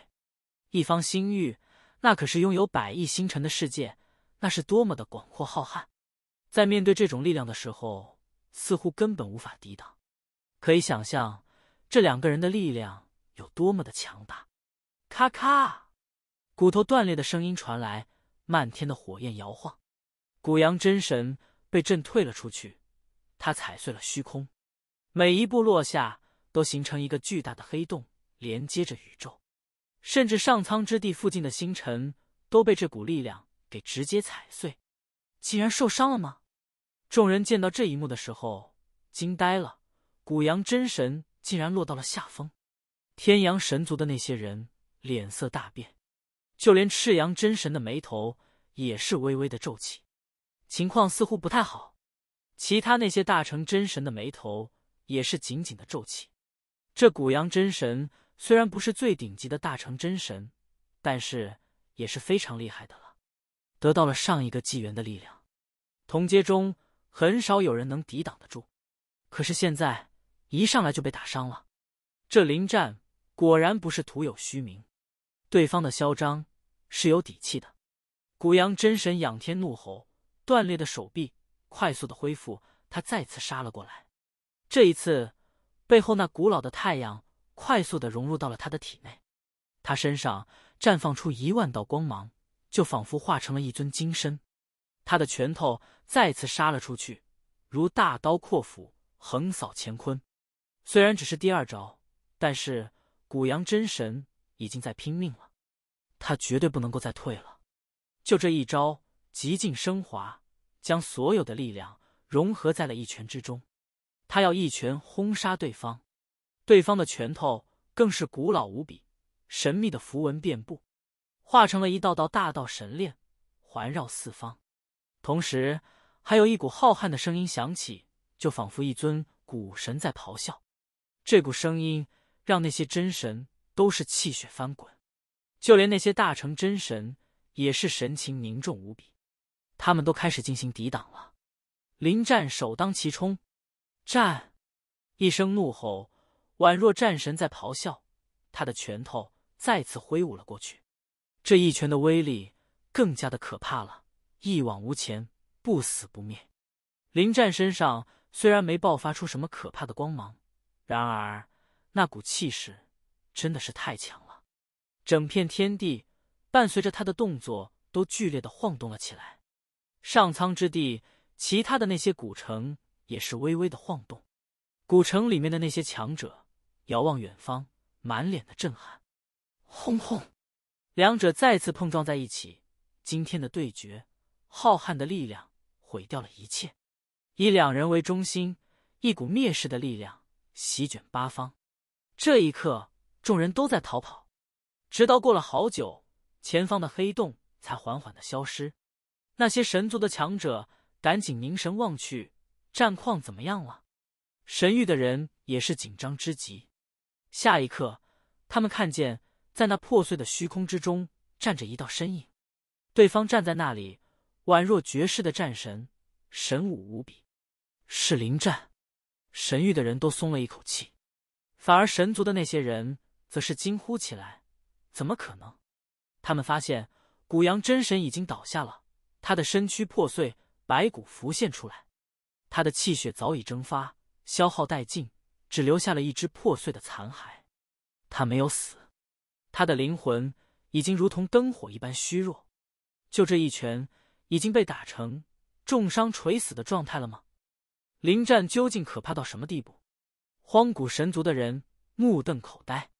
一方星域，那可是拥有百亿星辰的世界，那是多么的广阔浩瀚。在面对这种力量的时候，似乎根本无法抵挡。可以想象，这两个人的力量有多么的强大。咔咔，骨头断裂的声音传来，漫天的火焰摇晃，古阳真神。被震退了出去，他踩碎了虚空，每一步落下都形成一个巨大的黑洞，连接着宇宙，甚至上苍之地附近的星辰都被这股力量给直接踩碎。竟然受伤了吗？众人见到这一幕的时候惊呆了，古阳真神竟然落到了下风，天阳神族的那些人脸色大变，就连赤阳真神的眉头也是微微的皱起。情况似乎不太好，其他那些大成真神的眉头也是紧紧的皱起。这古阳真神虽然不是最顶级的大成真神，但是也是非常厉害的了。得到了上一个纪元的力量，同阶中很少有人能抵挡得住。可是现在一上来就被打伤了，这林战果然不是徒有虚名，对方的嚣张是有底气的。古阳真神仰天怒吼。断裂的手臂快速的恢复，他再次杀了过来。这一次，背后那古老的太阳快速的融入到了他的体内，他身上绽放出一万道光芒，就仿佛化成了一尊金身。他的拳头再次杀了出去，如大刀阔斧，横扫乾坤。虽然只是第二招，但是古阳真神已经在拼命了，他绝对不能够再退了。就这一招。极尽升华，将所有的力量融合在了一拳之中。他要一拳轰杀对方。对方的拳头更是古老无比，神秘的符文遍布，化成了一道道大道神链，环绕四方。同时，还有一股浩瀚的声音响起，就仿佛一尊古神在咆哮。这股声音让那些真神都是气血翻滚，就连那些大成真神也是神情凝重无比。他们都开始进行抵挡了，林战首当其冲，战！一声怒吼，宛若战神在咆哮。他的拳头再次挥舞了过去，这一拳的威力更加的可怕了，一往无前，不死不灭。林战身上虽然没爆发出什么可怕的光芒，然而那股气势真的是太强了，整片天地伴随着他的动作都剧烈的晃动了起来。上苍之地，其他的那些古城也是微微的晃动。古城里面的那些强者遥望远方，满脸的震撼。轰轰，两者再次碰撞在一起。今天的对决，浩瀚的力量毁掉了一切。以两人为中心，一股灭世的力量席卷八方。这一刻，众人都在逃跑。直到过了好久，前方的黑洞才缓缓的消失。那些神族的强者赶紧凝神望去，战况怎么样了？神域的人也是紧张之极。下一刻，他们看见在那破碎的虚空之中站着一道身影，对方站在那里，宛若绝世的战神，神武无比。是林战，神域的人都松了一口气，反而神族的那些人则是惊呼起来：“怎么可能？”他们发现古阳真神已经倒下了。他的身躯破碎，白骨浮现出来，他的气血早已蒸发，消耗殆尽，只留下了一只破碎的残骸。他没有死，他的灵魂已经如同灯火一般虚弱。就这一拳，已经被打成重伤、垂死的状态了吗？林战究竟可怕到什么地步？荒古神族的人目瞪口呆。